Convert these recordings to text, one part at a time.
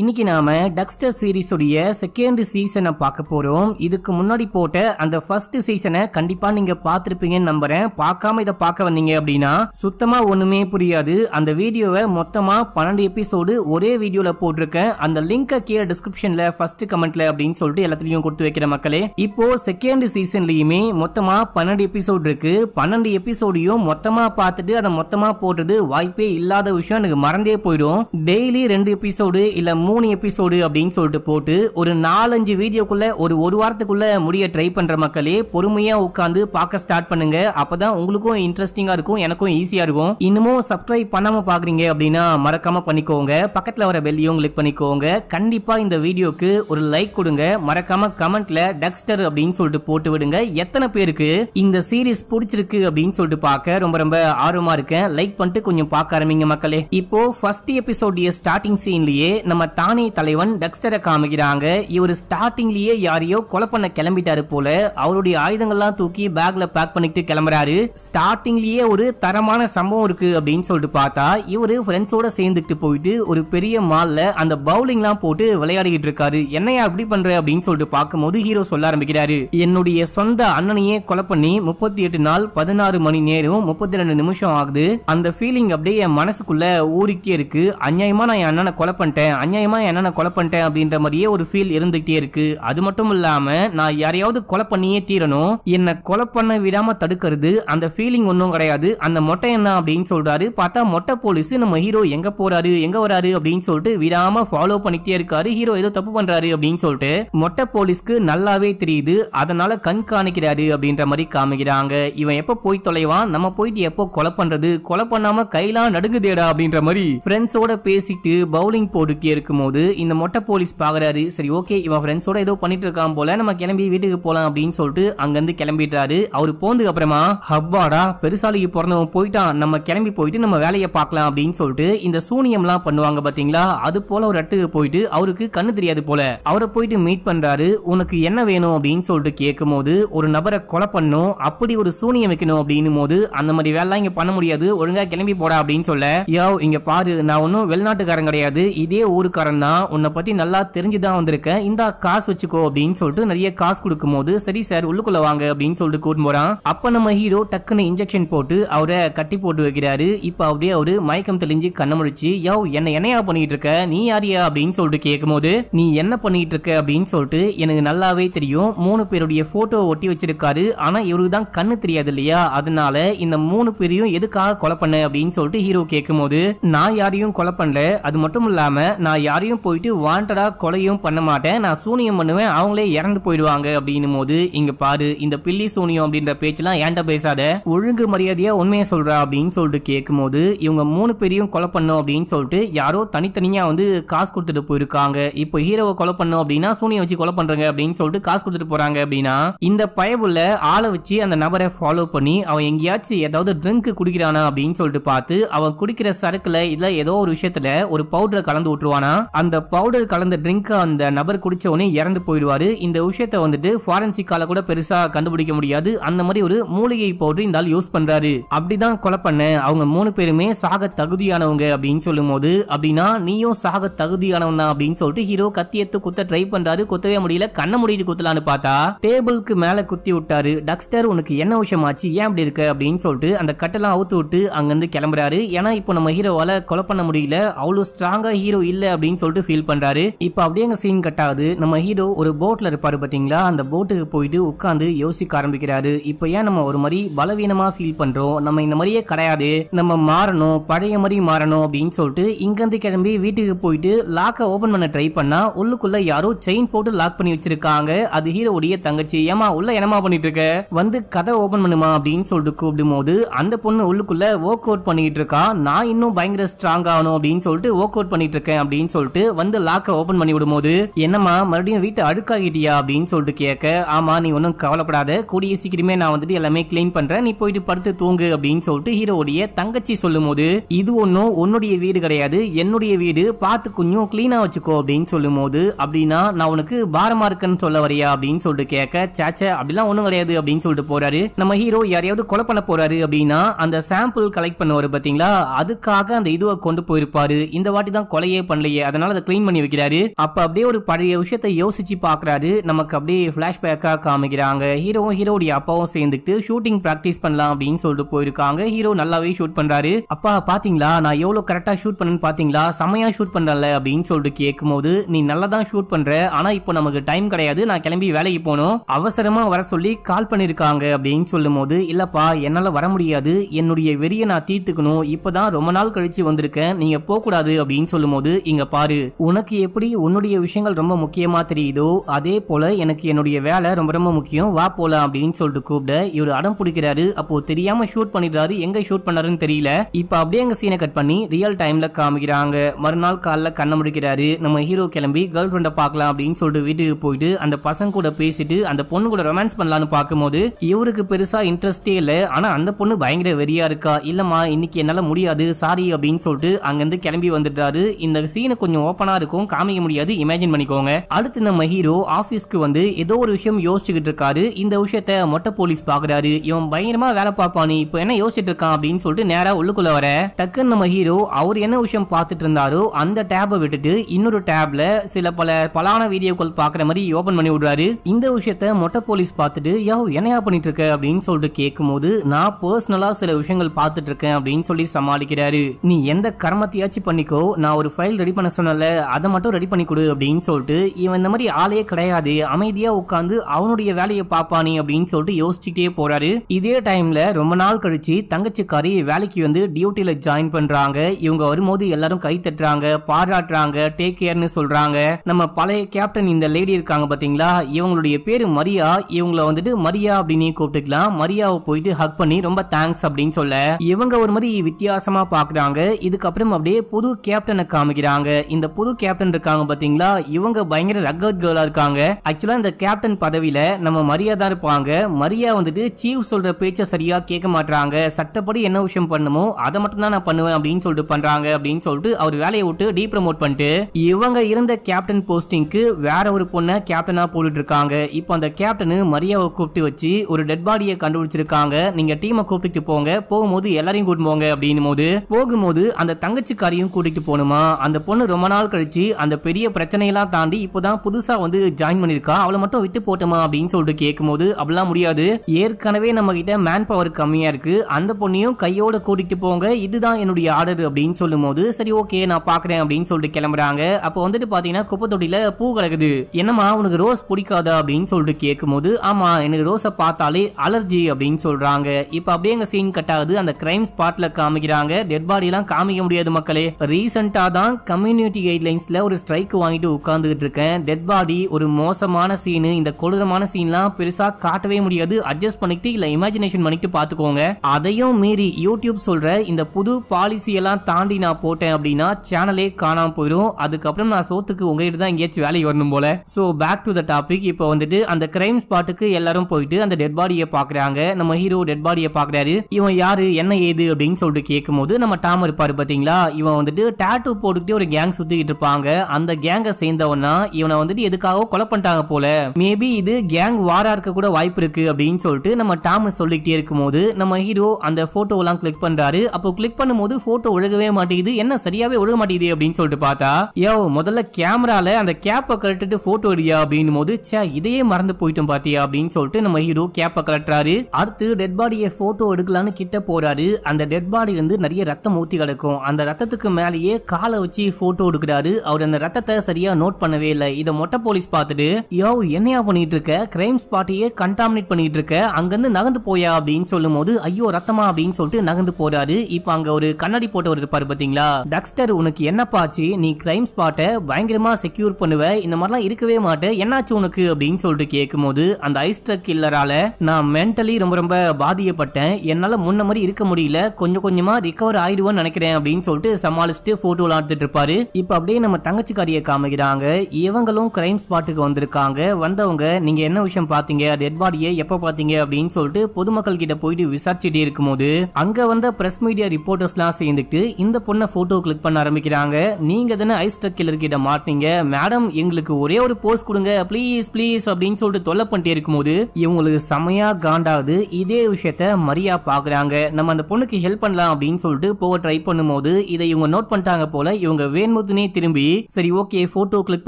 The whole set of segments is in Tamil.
இன்னைக்கு நாம டக்ஸ்டர் சீரீஸுடைய செகண்ட் சீசனை பார்க்க போறோம் இதுக்கு முன்னாடி போட்ட அந்த ஃபர்ஸ்ட் சீசனை கண்டிப்பா நீங்க பார்த்துருப்பீங்கன்னு நம்புறேன் பார்க்காம இதை பார்க்க வந்தீங்க அப்படின்னா சுத்தமா ஒண்ணுமே புரியாது அந்த வீடியோவை மொத்தமா பன்னெண்டு எபிசோடு ஒரே வீடியோல போட்டிருக்கேன் அந்த லிங்கை கீழே டிஸ்கிரிப்ஷன்ல ஃபர்ஸ்ட் கமெண்ட்ல அப்படின்னு சொல்லிட்டு எல்லாத்துலேயும் கொடுத்து வைக்கிற மக்களே இப்போ செகண்ட் சீசன்லயுமே மொத்தமா பன்னெண்டு எபிசோடு இருக்கு பன்னெண்டு எபிசோடையும் மொத்தமா பார்த்துட்டு அதை மொத்தமா போடுறது வாய்ப்பே இல்லாத விஷயம் எனக்கு மறந்தே போயிடும் டெய்லி ரெண்டு எபிசோடு இல்ல மூணு எபிசோடு அப்படின்னு சொல்லிட்டு போட்டு ஒரு நாலஞ்சு வீடியோக்குள்ளே ஒரு ஒரு வாரத்துக்குள்ளே முடிய ட்ரை பண்ணுற மக்களே பொறுமையாக உட்காந்து பார்க்க ஸ்டார்ட் பண்ணுங்க அப்போ தான் உங்களுக்கும் இன்ட்ரெஸ்டிங்காக இருக்கும் எனக்கும் ஈஸியாக இருக்கும் இன்னமும் சப்ஸ்கிரைப் பண்ணாமல் பார்க்குறீங்க அப்படின்னா மறக்காமல் பண்ணிக்கோங்க பக்கத்தில் வர பெல்லையும் கிளிக் பண்ணிக்கோங்க கண்டிப்பாக இந்த வீடியோக்கு ஒரு லைக் கொடுங்க மறக்காம கமெண்ட்டில் டக்ஸ்டர் அப்படின்னு சொல்லிட்டு போட்டு விடுங்க எத்தனை பேருக்கு இந்த சீரீஸ் பிடிச்சிருக்கு அப்படின்னு சொல்லிட்டு பார்க்க ரொம்ப ரொம்ப ஆர்வமாக இருக்கேன் லைக் பண்ணிட்டு கொஞ்சம் பார்க்க ஆரம்பிங்க மக்களே இப்போ ஃபர்ஸ்ட் எபிசோடைய ஸ்டார்டிங் சீன்லேயே நம்ம தானே தலைவன் டெக்ஸ்டரை காமிக்கிறாங்க இவர் ஸ்டார்டிங்லயே யாரையோ கொலை பண்ண கிளம்பிட்டாரு போல அவருடைய ஆயுதங்கள்லாம் தூக்கி பேக்ல பேக் பண்ணிட்டு கிளம்புறாரு ஸ்டார்டிங்லயே ஒரு தரமான சம்பவம் இருக்கு அப்படின்னு சொல்லிட்டு பார்த்தா இவரு ஃப்ரெண்ட்ஸோட சேர்ந்துட்டு போயிட்டு ஒரு பெரிய மால்ல அந்த பவுலிங்லாம் போட்டு விளையாடிக்கிட்டு இருக்காரு என்னையா அப்படி பண்ற அப்படின்னு சொல்லிட்டு போது ஹீரோ சொல்ல ஆரம்பிக்கிறாரு என்னுடைய சொந்த அண்ணனையே கொலை பண்ணி முப்பத்தி எட்டு நாள் பதினாறு மணி நேரம் முப்பத்தி ரெண்டு நிமிஷம் ஆகுது அந்த ஃபீலிங் அப்படியே என் மனசுக்குள்ள ஊருக்கே இருக்கு அநியாயமா நான் என் அண்ணனை கொலை பண்ணிட்டேன் அநியாயமாக என்ன நான் கொலை பண்ணிட்டேன் அப்படின்ற மாதிரியே ஒரு ஃபீல் இருந்துகிட்டே இருக்கு அது மட்டும் இல்லாமல் நான் யாரையாவது கொலை பண்ணியே தீரணும் என்னை கொலை பண்ண விடாம தடுக்கிறது அந்த ஃபீலிங் ஒன்றும் கிடையாது அந்த மொட்டை என்ன அப்படின்னு சொல்றாரு பார்த்தா மொட்டை போலீஸ் நம்ம ஹீரோ எங்க போறாரு எங்க வராரு அப்படின்னு சொல்லிட்டு விடாம ஃபாலோ பண்ணிக்கிட்டே இருக்காரு ஹீரோ ஏதோ தப்பு பண்றாரு அப்படின்னு சொல்லிட்டு மொட்டை போலீஸ்க்கு நல்லாவே தெரியுது அதனால கண்காணிக்கிறாரு அப்படின்ற மாதிரி காமிக்கிறாங்க இவன் எப்போ போய் தொலைவான் நம்ம போயிட்டு எப்போ கொலை பண்றது கொலை பண்ணாம கையெல்லாம் நடுங்குதேடா அப்படின்ற மாதிரி ஃப்ரெண்ட்ஸோட பேசிட்டு பவுலிங் போட்டுக்கே இருக்க இருக்கும்போது இந்த மொட்டை போலீஸ் பார்க்குறாரு சரி ஓகே இவன் ஃப்ரெண்ட்ஸோட ஏதோ பண்ணிட்டு இருக்கான் போல நம்ம கிளம்பி வீட்டுக்கு போகலாம் அப்படின்னு சொல்லிட்டு அங்கேருந்து கிளம்பிடுறாரு அவர் போனதுக்கு அப்புறமா ஹப்பாடா பெருசாலிக்கு பிறந்தவன் போயிட்டான் நம்ம கிளம்பி போயிட்டு நம்ம வேலையை பார்க்கலாம் அப்படின்னு சொல்லிட்டு இந்த சூனியம்லாம் பண்ணுவாங்க பார்த்தீங்களா அது போல ஒரு இடத்துக்கு போயிட்டு அவருக்கு கண்ணு தெரியாது போல அவரை போயிட்டு மீட் பண்றாரு உனக்கு என்ன வேணும் அப்படின்னு சொல்லிட்டு கேட்கும் போது ஒரு நபரை கொலை பண்ணும் அப்படி ஒரு சூனியம் வைக்கணும் அப்படின்னு போது அந்த மாதிரி வேலை இங்க பண்ண முடியாது ஒழுங்கா கிளம்பி போடா அப்படின்னு சொல்ல யோ இங்க பாரு நான் ஒன்னும் வெளிநாட்டுக்காரன் கிடையாது இதே ஊருக்கு பிஸ்னஸ்காரன் தான் உன்னை பற்றி நல்லா தெரிஞ்சுதான் வந்திருக்கேன் இந்த காசு வச்சுக்கோ அப்படின்னு சொல்லிட்டு நிறைய காசு கொடுக்கும் போது சரி சார் உள்ளுக்குள்ள வாங்க அப்படின்னு சொல்லிட்டு கூட்டு போகிறான் அப்போ நம்ம ஹீரோ டக்குன்னு இன்ஜெக்ஷன் போட்டு அவரை கட்டி போட்டு வைக்கிறாரு இப்போ அப்படியே அவரு மயக்கம் தெளிஞ்சு முடிச்சு யோ என்ன என்னையா பண்ணிட்டு இருக்க நீ யாரியா அப்படின்னு சொல்லிட்டு கேட்கும்போது நீ என்ன பண்ணிட்டு இருக்க அப்படின்னு சொல்லிட்டு எனக்கு நல்லாவே தெரியும் மூணு பேருடைய போட்டோ ஒட்டி வச்சிருக்காரு ஆனா இவருக்கு தான் கண்ணு தெரியாது இல்லையா அதனால இந்த மூணு பேரையும் எதுக்காக கொலை பண்ண அப்படின்னு சொல்லிட்டு ஹீரோ கேட்கும் போது நான் யாரையும் கொலை பண்ணல அது மட்டும் இல்லாம நான் யாரையும் போயிட்டு வாண்டடாக கொலையும் பண்ண மாட்டேன் நான் சூனியம் பண்ணுவேன் அவங்களே இறந்து போயிடுவாங்க அப்படின்னும் போது இங்க பாரு இந்த பில்லி சூனியம் அப்படின்ற பேச்செல்லாம் ஏண்ட பேசாத ஒழுங்கு மரியாதையா உண்மையை சொல்றா அப்படின்னு சொல்லிட்டு கேட்கும் போது இவங்க மூணு பேரையும் கொலை பண்ணும் அப்படின்னு சொல்லிட்டு யாரோ தனித்தனியா வந்து காசு கொடுத்துட்டு போயிருக்காங்க இப்போ ஹீரோவை கொலை பண்ணும் அப்படின்னா சூனியம் வச்சு கொலை பண்றாங்க அப்படின்னு சொல்லிட்டு காசு கொடுத்துட்டு போறாங்க அப்படின்னா இந்த பயபுள்ள ஆளை வச்சு அந்த நபரை ஃபாலோ பண்ணி அவன் எங்கேயாச்சும் ஏதாவது ட்ரிங்க் குடிக்கிறானா அப்படின்னு சொல்லிட்டு பார்த்து அவன் குடிக்கிற சரக்குல இதுல ஏதோ ஒரு விஷயத்துல ஒரு பவுடரை கலந்து விட்டுருவானா அந்த பவுடர் கலந்த ட்ரிங்கை அந்த நபர் குடிச்ச உடனே இறந்து போயிடுவாரு இந்த விஷயத்த வந்துட்டு ஃபாரன்சிக்கால கூட பெருசா கண்டுபிடிக்க முடியாது அந்த மாதிரி ஒரு மூலிகை பவுடர் இந்த ஆள் யூஸ் பண்றாரு அப்படிதான் கொலை பண்ண அவங்க மூணு பேருமே சாக தகுதியானவங்க அப்படின்னு சொல்லும் போது அப்படின்னா நீயும் சாக தகுதியானவன் தான் அப்படின்னு சொல்லிட்டு ஹீரோ கத்தியத்து குத்த ட்ரை பண்றாரு குத்தவே முடியல கண்ண முடிட்டு குத்தலான்னு பார்த்தா டேபிளுக்கு மேல குத்தி விட்டாரு டக்ஸ்டர் உனக்கு என்ன விஷயம் ஆச்சு ஏன் அப்படி இருக்க அப்படின்னு சொல்லிட்டு அந்த கட்டெல்லாம் அவுத்து விட்டு அங்கிருந்து கிளம்புறாரு ஏன்னா இப்போ நம்ம ஹீரோவால கொலை பண்ண முடியல அவ்வளவு ஸ்ட்ராங்கா ஹீரோ இல்லை அப்படின்னு சொல்லிட்டு ஃபீல் பண்றாரு இப்போ அப்படியே அங்க சீன் கட் ஆகுது நம்ம ஹீரோ ஒரு போட்ல இருப்பாரு பாத்தீங்களா அந்த போட்டுக்கு போயிட்டு உட்காந்து யோசிக்க ஆரம்பிக்கிறாரு இப்போ ஏன் நம்ம ஒரு மாதிரி பலவீனமா ஃபீல் பண்றோம் நம்ம இந்த மாதிரியே கிடையாது நம்ம மாறணும் பழைய மாதிரி மாறணும் அப்படின்னு சொல்லிட்டு இங்கிருந்து கிளம்பி வீட்டுக்கு போயிட்டு லாக்கை ஓபன் பண்ண ட்ரை பண்ணா உள்ளுக்குள்ள யாரோ செயின் போட்டு லாக் பண்ணி வச்சிருக்காங்க அது ஹீரோவுடைய தங்கச்சி ஏமா உள்ள என்னமா பண்ணிட்டு இருக்க வந்து கதை ஓபன் பண்ணுமா அப்படின்னு சொல்லிட்டு கூப்பிடும் போது அந்த பொண்ணு உள்ளுக்குள்ள ஒர்க் அவுட் பண்ணிட்டு இருக்கா நான் இன்னும் பயங்கர ஸ்ட்ராங் ஆகணும் அப்படின்னு சொல்லிட்டு ஒர்க் அவுட் பண்ணிட்டு இருக்கேன் அப்படின்னு அப்படின்னு சொல்லிட்டு வந்து லாக்கை ஓபன் பண்ணி விடும்போது என்னம்மா மறுபடியும் வீட்டை அடுக்காகிட்டியா அப்படின்னு சொல்லிட்டு கேட்க ஆமா நீ ஒன்றும் கவலைப்படாத கூடிய சீக்கிரமே நான் வந்துட்டு எல்லாமே கிளீன் பண்றேன் நீ போயிட்டு படுத்து தூங்கு அப்படின்னு சொல்லிட்டு ஹீரோடைய தங்கச்சி சொல்லும் போது இது ஒன்றும் உன்னுடைய வீடு கிடையாது என்னுடைய வீடு பார்த்து கொஞ்சம் கிளீனா வச்சுக்கோ அப்படின்னு சொல்லும் போது அப்படின்னா நான் உனக்கு பாரமா இருக்கேன்னு சொல்ல வரையா அப்படின்னு சொல்லிட்டு கேட்க சேச்ச அப்படிலாம் ஒன்றும் கிடையாது அப்படின்னு சொல்லிட்டு போறாரு நம்ம ஹீரோ யாரையாவது கொலை பண்ண போறாரு அப்படின்னா அந்த சாம்பிள் கலெக்ட் பண்ணுவார் பாத்தீங்களா அதுக்காக அந்த இதுவை கொண்டு போயிருப்பாரு இந்த வாட்டி தான் கொலையே பண்ணலையே அதனால அதை கிளீன் பண்ணி வைக்கிறாரு அப்ப அப்படியே ஒரு பழைய விஷயத்த யோசிச்சு பாக்குறாரு நமக்கு அப்படியே பிளாஷ்பேக்கா காமிக்கிறாங்க ஹீரோவும் ஹீரோடைய அப்பாவும் சேர்ந்துட்டு ஷூட்டிங் பிராக்டிஸ் பண்ணலாம் அப்படின்னு சொல்லிட்டு போயிருக்காங்க ஹீரோ நல்லாவே ஷூட் பண்றாரு அப்பா பாத்தீங்களா நான் எவ்வளவு கரெக்டா ஷூட் பண்ணு பாத்தீங்களா சமையா ஷூட் பண்ணல அப்படின்னு சொல்லிட்டு கேட்கும்போது நீ நல்லா தான் ஷூட் பண்ற ஆனா இப்போ நமக்கு டைம் கிடையாது நான் கிளம்பி வேலைக்கு போனோம் அவசரமா வர சொல்லி கால் பண்ணிருக்காங்க அப்படின்னு சொல்லும் போது இல்லப்பா என்னால வர முடியாது என்னுடைய வெறிய நான் தீர்த்துக்கணும் இப்பதான் ரொம்ப நாள் கழிச்சு வந்திருக்கேன் நீங்க போக கூடாது அப்படின்னு சொல்லும் போது இங்க பாரு உனக்கு எப்படி உன்னுடைய விஷயங்கள் ரொம்ப முக்கியமா தெரியுதோ அதே போல எனக்கு என்னுடைய வேலை ரொம்ப ரொம்ப முக்கியம் வா போல அப்படின்னு சொல்லிட்டு கூப்பிட இவர் அடம் பிடிக்கிறாரு அப்போ தெரியாம ஷூட் பண்ணிடுறாரு எங்க ஷூட் பண்ணாருன்னு தெரியல இப்ப அப்படியே எங்க சீனை கட் பண்ணி ரியல் டைம்ல காமிக்கிறாங்க மறுநாள் காலைல கண்ணை முடிக்கிறாரு நம்ம ஹீரோ கிளம்பி கேர்ள் ஃப்ரெண்டை பார்க்கலாம் அப்படின்னு சொல்லிட்டு வீட்டுக்கு போயிட்டு அந்த பசங்க கூட பேசிட்டு அந்த பொண்ணு கூட ரொமான்ஸ் பண்ணலாம்னு பார்க்கும்போது இவருக்கு பெருசா இன்ட்ரெஸ்டே இல்லை ஆனா அந்த பொண்ணு பயங்கர வெறியா இருக்கா இல்லமா இன்னைக்கு என்னால முடியாது சாரி அப்படின்னு சொல்லிட்டு அங்கிருந்து கிளம்பி வந்துட்டாரு இந்த சீனை கொஞ்சம் ஓப்பனா இருக்கும் காமிக்க முடியாது இமேஜின் பண்ணிக்கோங்க அடுத்து இந்த மஹீரோ ஆபீஸ்க்கு வந்து ஏதோ ஒரு விஷயம் யோசிச்சுக்கிட்டு இருக்காரு இந்த விஷயத்த மொட்டை போலீஸ் பாக்குறாரு இவன் பயங்கரமா வேலை பார்ப்பானு இப்போ என்ன யோசிச்சுட்டு இருக்கான் அப்படின்னு சொல்லிட்டு நேரா உள்ளுக்குள்ள வர டக்குன்னு இந்த மஹீரோ அவர் என்ன விஷயம் பார்த்துட்டு இருந்தாரோ அந்த டேபை விட்டுட்டு இன்னொரு டேப்ல சில பல பலான வீடியோக்கள் பாக்குற மாதிரி ஓப்பன் பண்ணி விடுறாரு இந்த விஷயத்த மொட்டை போலீஸ் பார்த்துட்டு யோ என்னையா பண்ணிட்டு இருக்க அப்படின்னு சொல்லிட்டு கேட்கும்போது நான் பர்சனலா சில விஷயங்கள் பார்த்துட்டு இருக்கேன் அப்படின்னு சொல்லி சமாளிக்கிறாரு நீ எந்த கர்மத்தையாச்சும் பண்ணிக்கோ நான் ஒரு ஃபைல் ரெடி பண்ண பண்ண சொன்னல அதை மட்டும் ரெடி பண்ணி கொடு அப்படின்னு சொல்லிட்டு இவன் இந்த மாதிரி ஆளே கிடையாது அமைதியாக உட்காந்து அவனுடைய வேலையை பார்ப்பானே அப்படின்னு சொல்லிட்டு யோசிச்சுட்டே போறாரு இதே டைம்ல ரொம்ப நாள் கழிச்சு தங்கச்சிக்காரி வேலைக்கு வந்து டியூட்டியில ஜாயின் பண்றாங்க இவங்க வரும்போது எல்லாரும் கை தட்டுறாங்க பாராட்டுறாங்க டேக் கேர்னு சொல்றாங்க நம்ம பழைய கேப்டன் இந்த லேடி இருக்காங்க பாத்தீங்களா இவங்களுடைய பேரு மரியா இவங்களை வந்துட்டு மரியா அப்படின்னு கூப்பிட்டுக்கலாம் மரியாவை போயிட்டு ஹக் பண்ணி ரொம்ப தேங்க்ஸ் அப்படின்னு சொல்ல இவங்க ஒரு மாதிரி வித்தியாசமா பாக்குறாங்க இதுக்கப்புறம் அப்படியே புது கேப்டனை காமிக்கிறாங்க இந்த புது கேப்டன் இருக்காங்க பாத்தீங்களா இவங்க பயங்கர ரக்கட் கேர்ளா இருக்காங்க ஆக்சுவலா இந்த கேப்டன் பதவியில நம்ம மரியா தான் இருப்பாங்க மரியா வந்துட்டு சீஃப் சொல்ற பேச்ச சரியா கேட்க மாட்டாங்க சட்டப்படி என்ன விஷயம் பண்ணுமோ அதை மட்டும் தான் நான் பண்ணுவேன் அப்படின்னு சொல்லிட்டு பண்றாங்க அப்படின்னு சொல்லிட்டு அவர் வேலையை விட்டு டீ ப்ரமோட் பண்ணிட்டு இவங்க இருந்த கேப்டன் போஸ்டிங்க்கு வேற ஒரு பொண்ணை கேப்டனா போட்டுட்டு இருக்காங்க இப்போ அந்த கேப்டனு மரியாவை கூப்பிட்டு வச்சு ஒரு டெட் பாடியை கண்டுபிடிச்சிருக்காங்க நீங்க டீமை கூப்பிட்டு போங்க போகும்போது எல்லாரையும் கூட்டு போங்க அப்படின்னு போது போகும்போது அந்த தங்கச்சிக்காரையும் கூட்டிட்டு போகணுமா அந்த பொண்ணு ரொம்ப நாள் கழிச்சு அந்த பெரிய பிரச்சனையெல்லாம் தாண்டி இப்போதான் புதுசா வந்து ஜாயின் பண்ணிருக்கா அவளை மட்டும் விட்டு போட்டோமா அப்படின்னு சொல்லிட்டு கேட்கும்போது அப்படிலாம் முடியாது ஏற்கனவே நம்ம கிட்ட மேன் பவர் கம்மியா இருக்கு அந்த பொண்ணையும் கையோட கூட்டிட்டு போங்க இதுதான் என்னுடைய ஆர்டர் அப்படின்னு சொல்லும்போது சரி ஓகே நான் பாக்குறேன் அப்படின்னு சொல்லிட்டு கிளம்புறாங்க அப்போ வந்துட்டு பாத்தீங்கன்னா குப்பை தொட்டியில பூ கிடக்குது என்னமா உனக்கு ரோஸ் பிடிக்காதா அப்படின்னு சொல்லிட்டு கேட்கும்போது ஆமா எனக்கு ரோஸை பார்த்தாலே அலர்ஜி அப்படின்னு சொல்றாங்க இப்போ அப்படியே எங்க சீன் கட் ஆகுது அந்த கிரைம் ஸ்பாட்ல காமிக்கிறாங்க டெட் பாடி எல்லாம் காமிக்க முடியாது மக்களே ரீசெண்டா தான் கம்யூனி கம்யூனிட்டி கைட்லைன்ஸில் ஒரு ஸ்ட்ரைக் வாங்கிட்டு உட்காந்துக்கிட்டு இருக்கேன் டெட் பாடி ஒரு மோசமான சீனு இந்த கொடூரமான சீன்லாம் பெருசாக காட்டவே முடியாது அட்ஜஸ்ட் பண்ணிக்கிட்டு இல்லை இமேஜினேஷன் பண்ணிட்டு பார்த்துக்கோங்க அதையும் மீறி யூடியூப் சொல்கிற இந்த புது பாலிசியெல்லாம் தாண்டி நான் போட்டேன் அப்படின்னா சேனலே காணாமல் போயிடும் அதுக்கப்புறம் நான் சோத்துக்கு உங்ககிட்ட தான் எங்கேயாச்சும் வேலைக்கு வரணும் போல so back to the topic இப்போ வந்துட்டு அந்த கிரைம் ஸ்பாட்டுக்கு எல்லாரும் போயிட்டு அந்த டெட் பாடியை பார்க்குறாங்க நம்ம ஹீரோ டெட் பாடியை பார்க்குறாரு இவன் யாரு என்ன ஏது அப்படின்னு சொல்லிட்டு கேட்கும்போது நம்ம டாம் இருப்பாரு பார்த்தீங்களா இவன் வந்துட்டு டேட்டு போட்டுக்கிட்டே ஒரு கேங் சுத்திக்கிட்டு இருப்பாங்க அந்த கேங்கை சேர்ந்தவனா இவனை வந்துட்டு எதுக்காக கொலை பண்ணிட்டாங்க போல மேபி இது கேங் வாரா இருக்க கூட வாய்ப்பு இருக்கு அப்படின்னு சொல்லிட்டு நம்ம டாமஸ் சொல்லிக்கிட்டே இருக்கும்போது நம்ம ஹீரோ அந்த போட்டோலாம் கிளிக் பண்றாரு அப்போ கிளிக் பண்ணும்போது போட்டோ ஒழுகவே மாட்டேங்குது என்ன சரியாவே ஒழுக மாட்டேங்குது அப்படின்னு சொல்லிட்டு பார்த்தா யோ முதல்ல கேமரால அந்த கேப்பை கட்டிட்டு போட்டோ எடுயா அப்படின் போது இதையே மறந்து போயிட்டோம் பாத்தியா அப்படின்னு சொல்லிட்டு நம்ம ஹீரோ கேப்பை கலட்டுறாரு அடுத்து டெட் பாடியை போட்டோ எடுக்கலாம்னு கிட்ட போறாரு அந்த டெட் பாடி வந்து நிறைய ரத்தம் ஊத்தி கிடக்கும் அந்த ரத்தத்துக்கு மேலேயே காலை வச்சு போட்டோ போட்டு கொடுக்குறாரு அவர் அந்த ரத்தத்தை சரியா நோட் பண்ணவே இல்லை இதை மொட்டை போலீஸ் பார்த்துட்டு யோ என்னையா பண்ணிட்டு இருக்க கிரைம் ஸ்பாட்டையே கண்டாமினேட் பண்ணிட்டு இருக்க அங்கிருந்து நகர்ந்து போயா அப்படின்னு சொல்லும் போது ஐயோ ரத்தமா அப்படின்னு சொல்லிட்டு நகர்ந்து போறாரு இப்போ அங்க ஒரு கண்ணாடி ஒரு இருப்பாரு பாத்தீங்களா டக்ஸ்டர் உனக்கு பாச்சு நீ கிரைம் ஸ்பாட்டை பயங்கரமா செக்யூர் பண்ணுவ இந்த மாதிரிலாம் இருக்கவே மாட்டேன் என்னாச்சு உனக்கு அப்படின்னு சொல்லிட்டு கேட்கும் போது அந்த ஐஸ் ட்ரக் கில்லரால நான் மென்டலி ரொம்ப ரொம்ப பாதிக்கப்பட்டேன் என்னால முன்ன மாதிரி இருக்க முடியல கொஞ்சம் கொஞ்சமா ரிகவர் ஆயிடுவோம்னு நினைக்கிறேன் அப்படின்னு சொல்லிட்டு சமாளிச்சுட்டு போட்டோ விளாண்டுட்டு இருப்பாரு இப்ப அப்படியே நம்ம தங்கச்சிக்காரியை காமிக்கிறாங்க இவங்களும் கிரைம் ஸ்பாட்டுக்கு வந்திருக்காங்க வந்தவங்க நீங்க என்ன விஷயம் பாத்தீங்க டெட் பாடியை எப்ப பாத்தீங்க அப்படின்னு சொல்லிட்டு பொதுமக்கள் கிட்ட போயிட்டு விசாரிச்சுட்டே இருக்கும்போது அங்க வந்த பிரஸ் மீடியா ரிப்போர்ட்டர்ஸ் எல்லாம் சேர்ந்துட்டு இந்த பொண்ணை போட்டோ கிளிக் பண்ண ஆரம்பிக்கிறாங்க நீங்க தானே ஐஸ் ட்ரக் கில்லர் கிட்ட மாட்டினீங்க மேடம் எங்களுக்கு ஒரே ஒரு போஸ்ட் கொடுங்க ப்ளீஸ் ப்ளீஸ் அப்படின்னு சொல்லிட்டு தொல்லை பண்ணிட்டே இருக்கும்போது இவங்களுக்கு செமையா காண்டாவது இதே விஷயத்த மரியா பாக்குறாங்க நம்ம அந்த பொண்ணுக்கு ஹெல்ப் பண்ணலாம் அப்படின்னு சொல்லிட்டு போக ட்ரை பண்ணும்போது இதை இவங்க நோட் பண்ணிட்டாங்க போல இவங்க வேணும் வேல்முத்துனே திரும்பி சரி ஓகே போட்டோ கிளிக்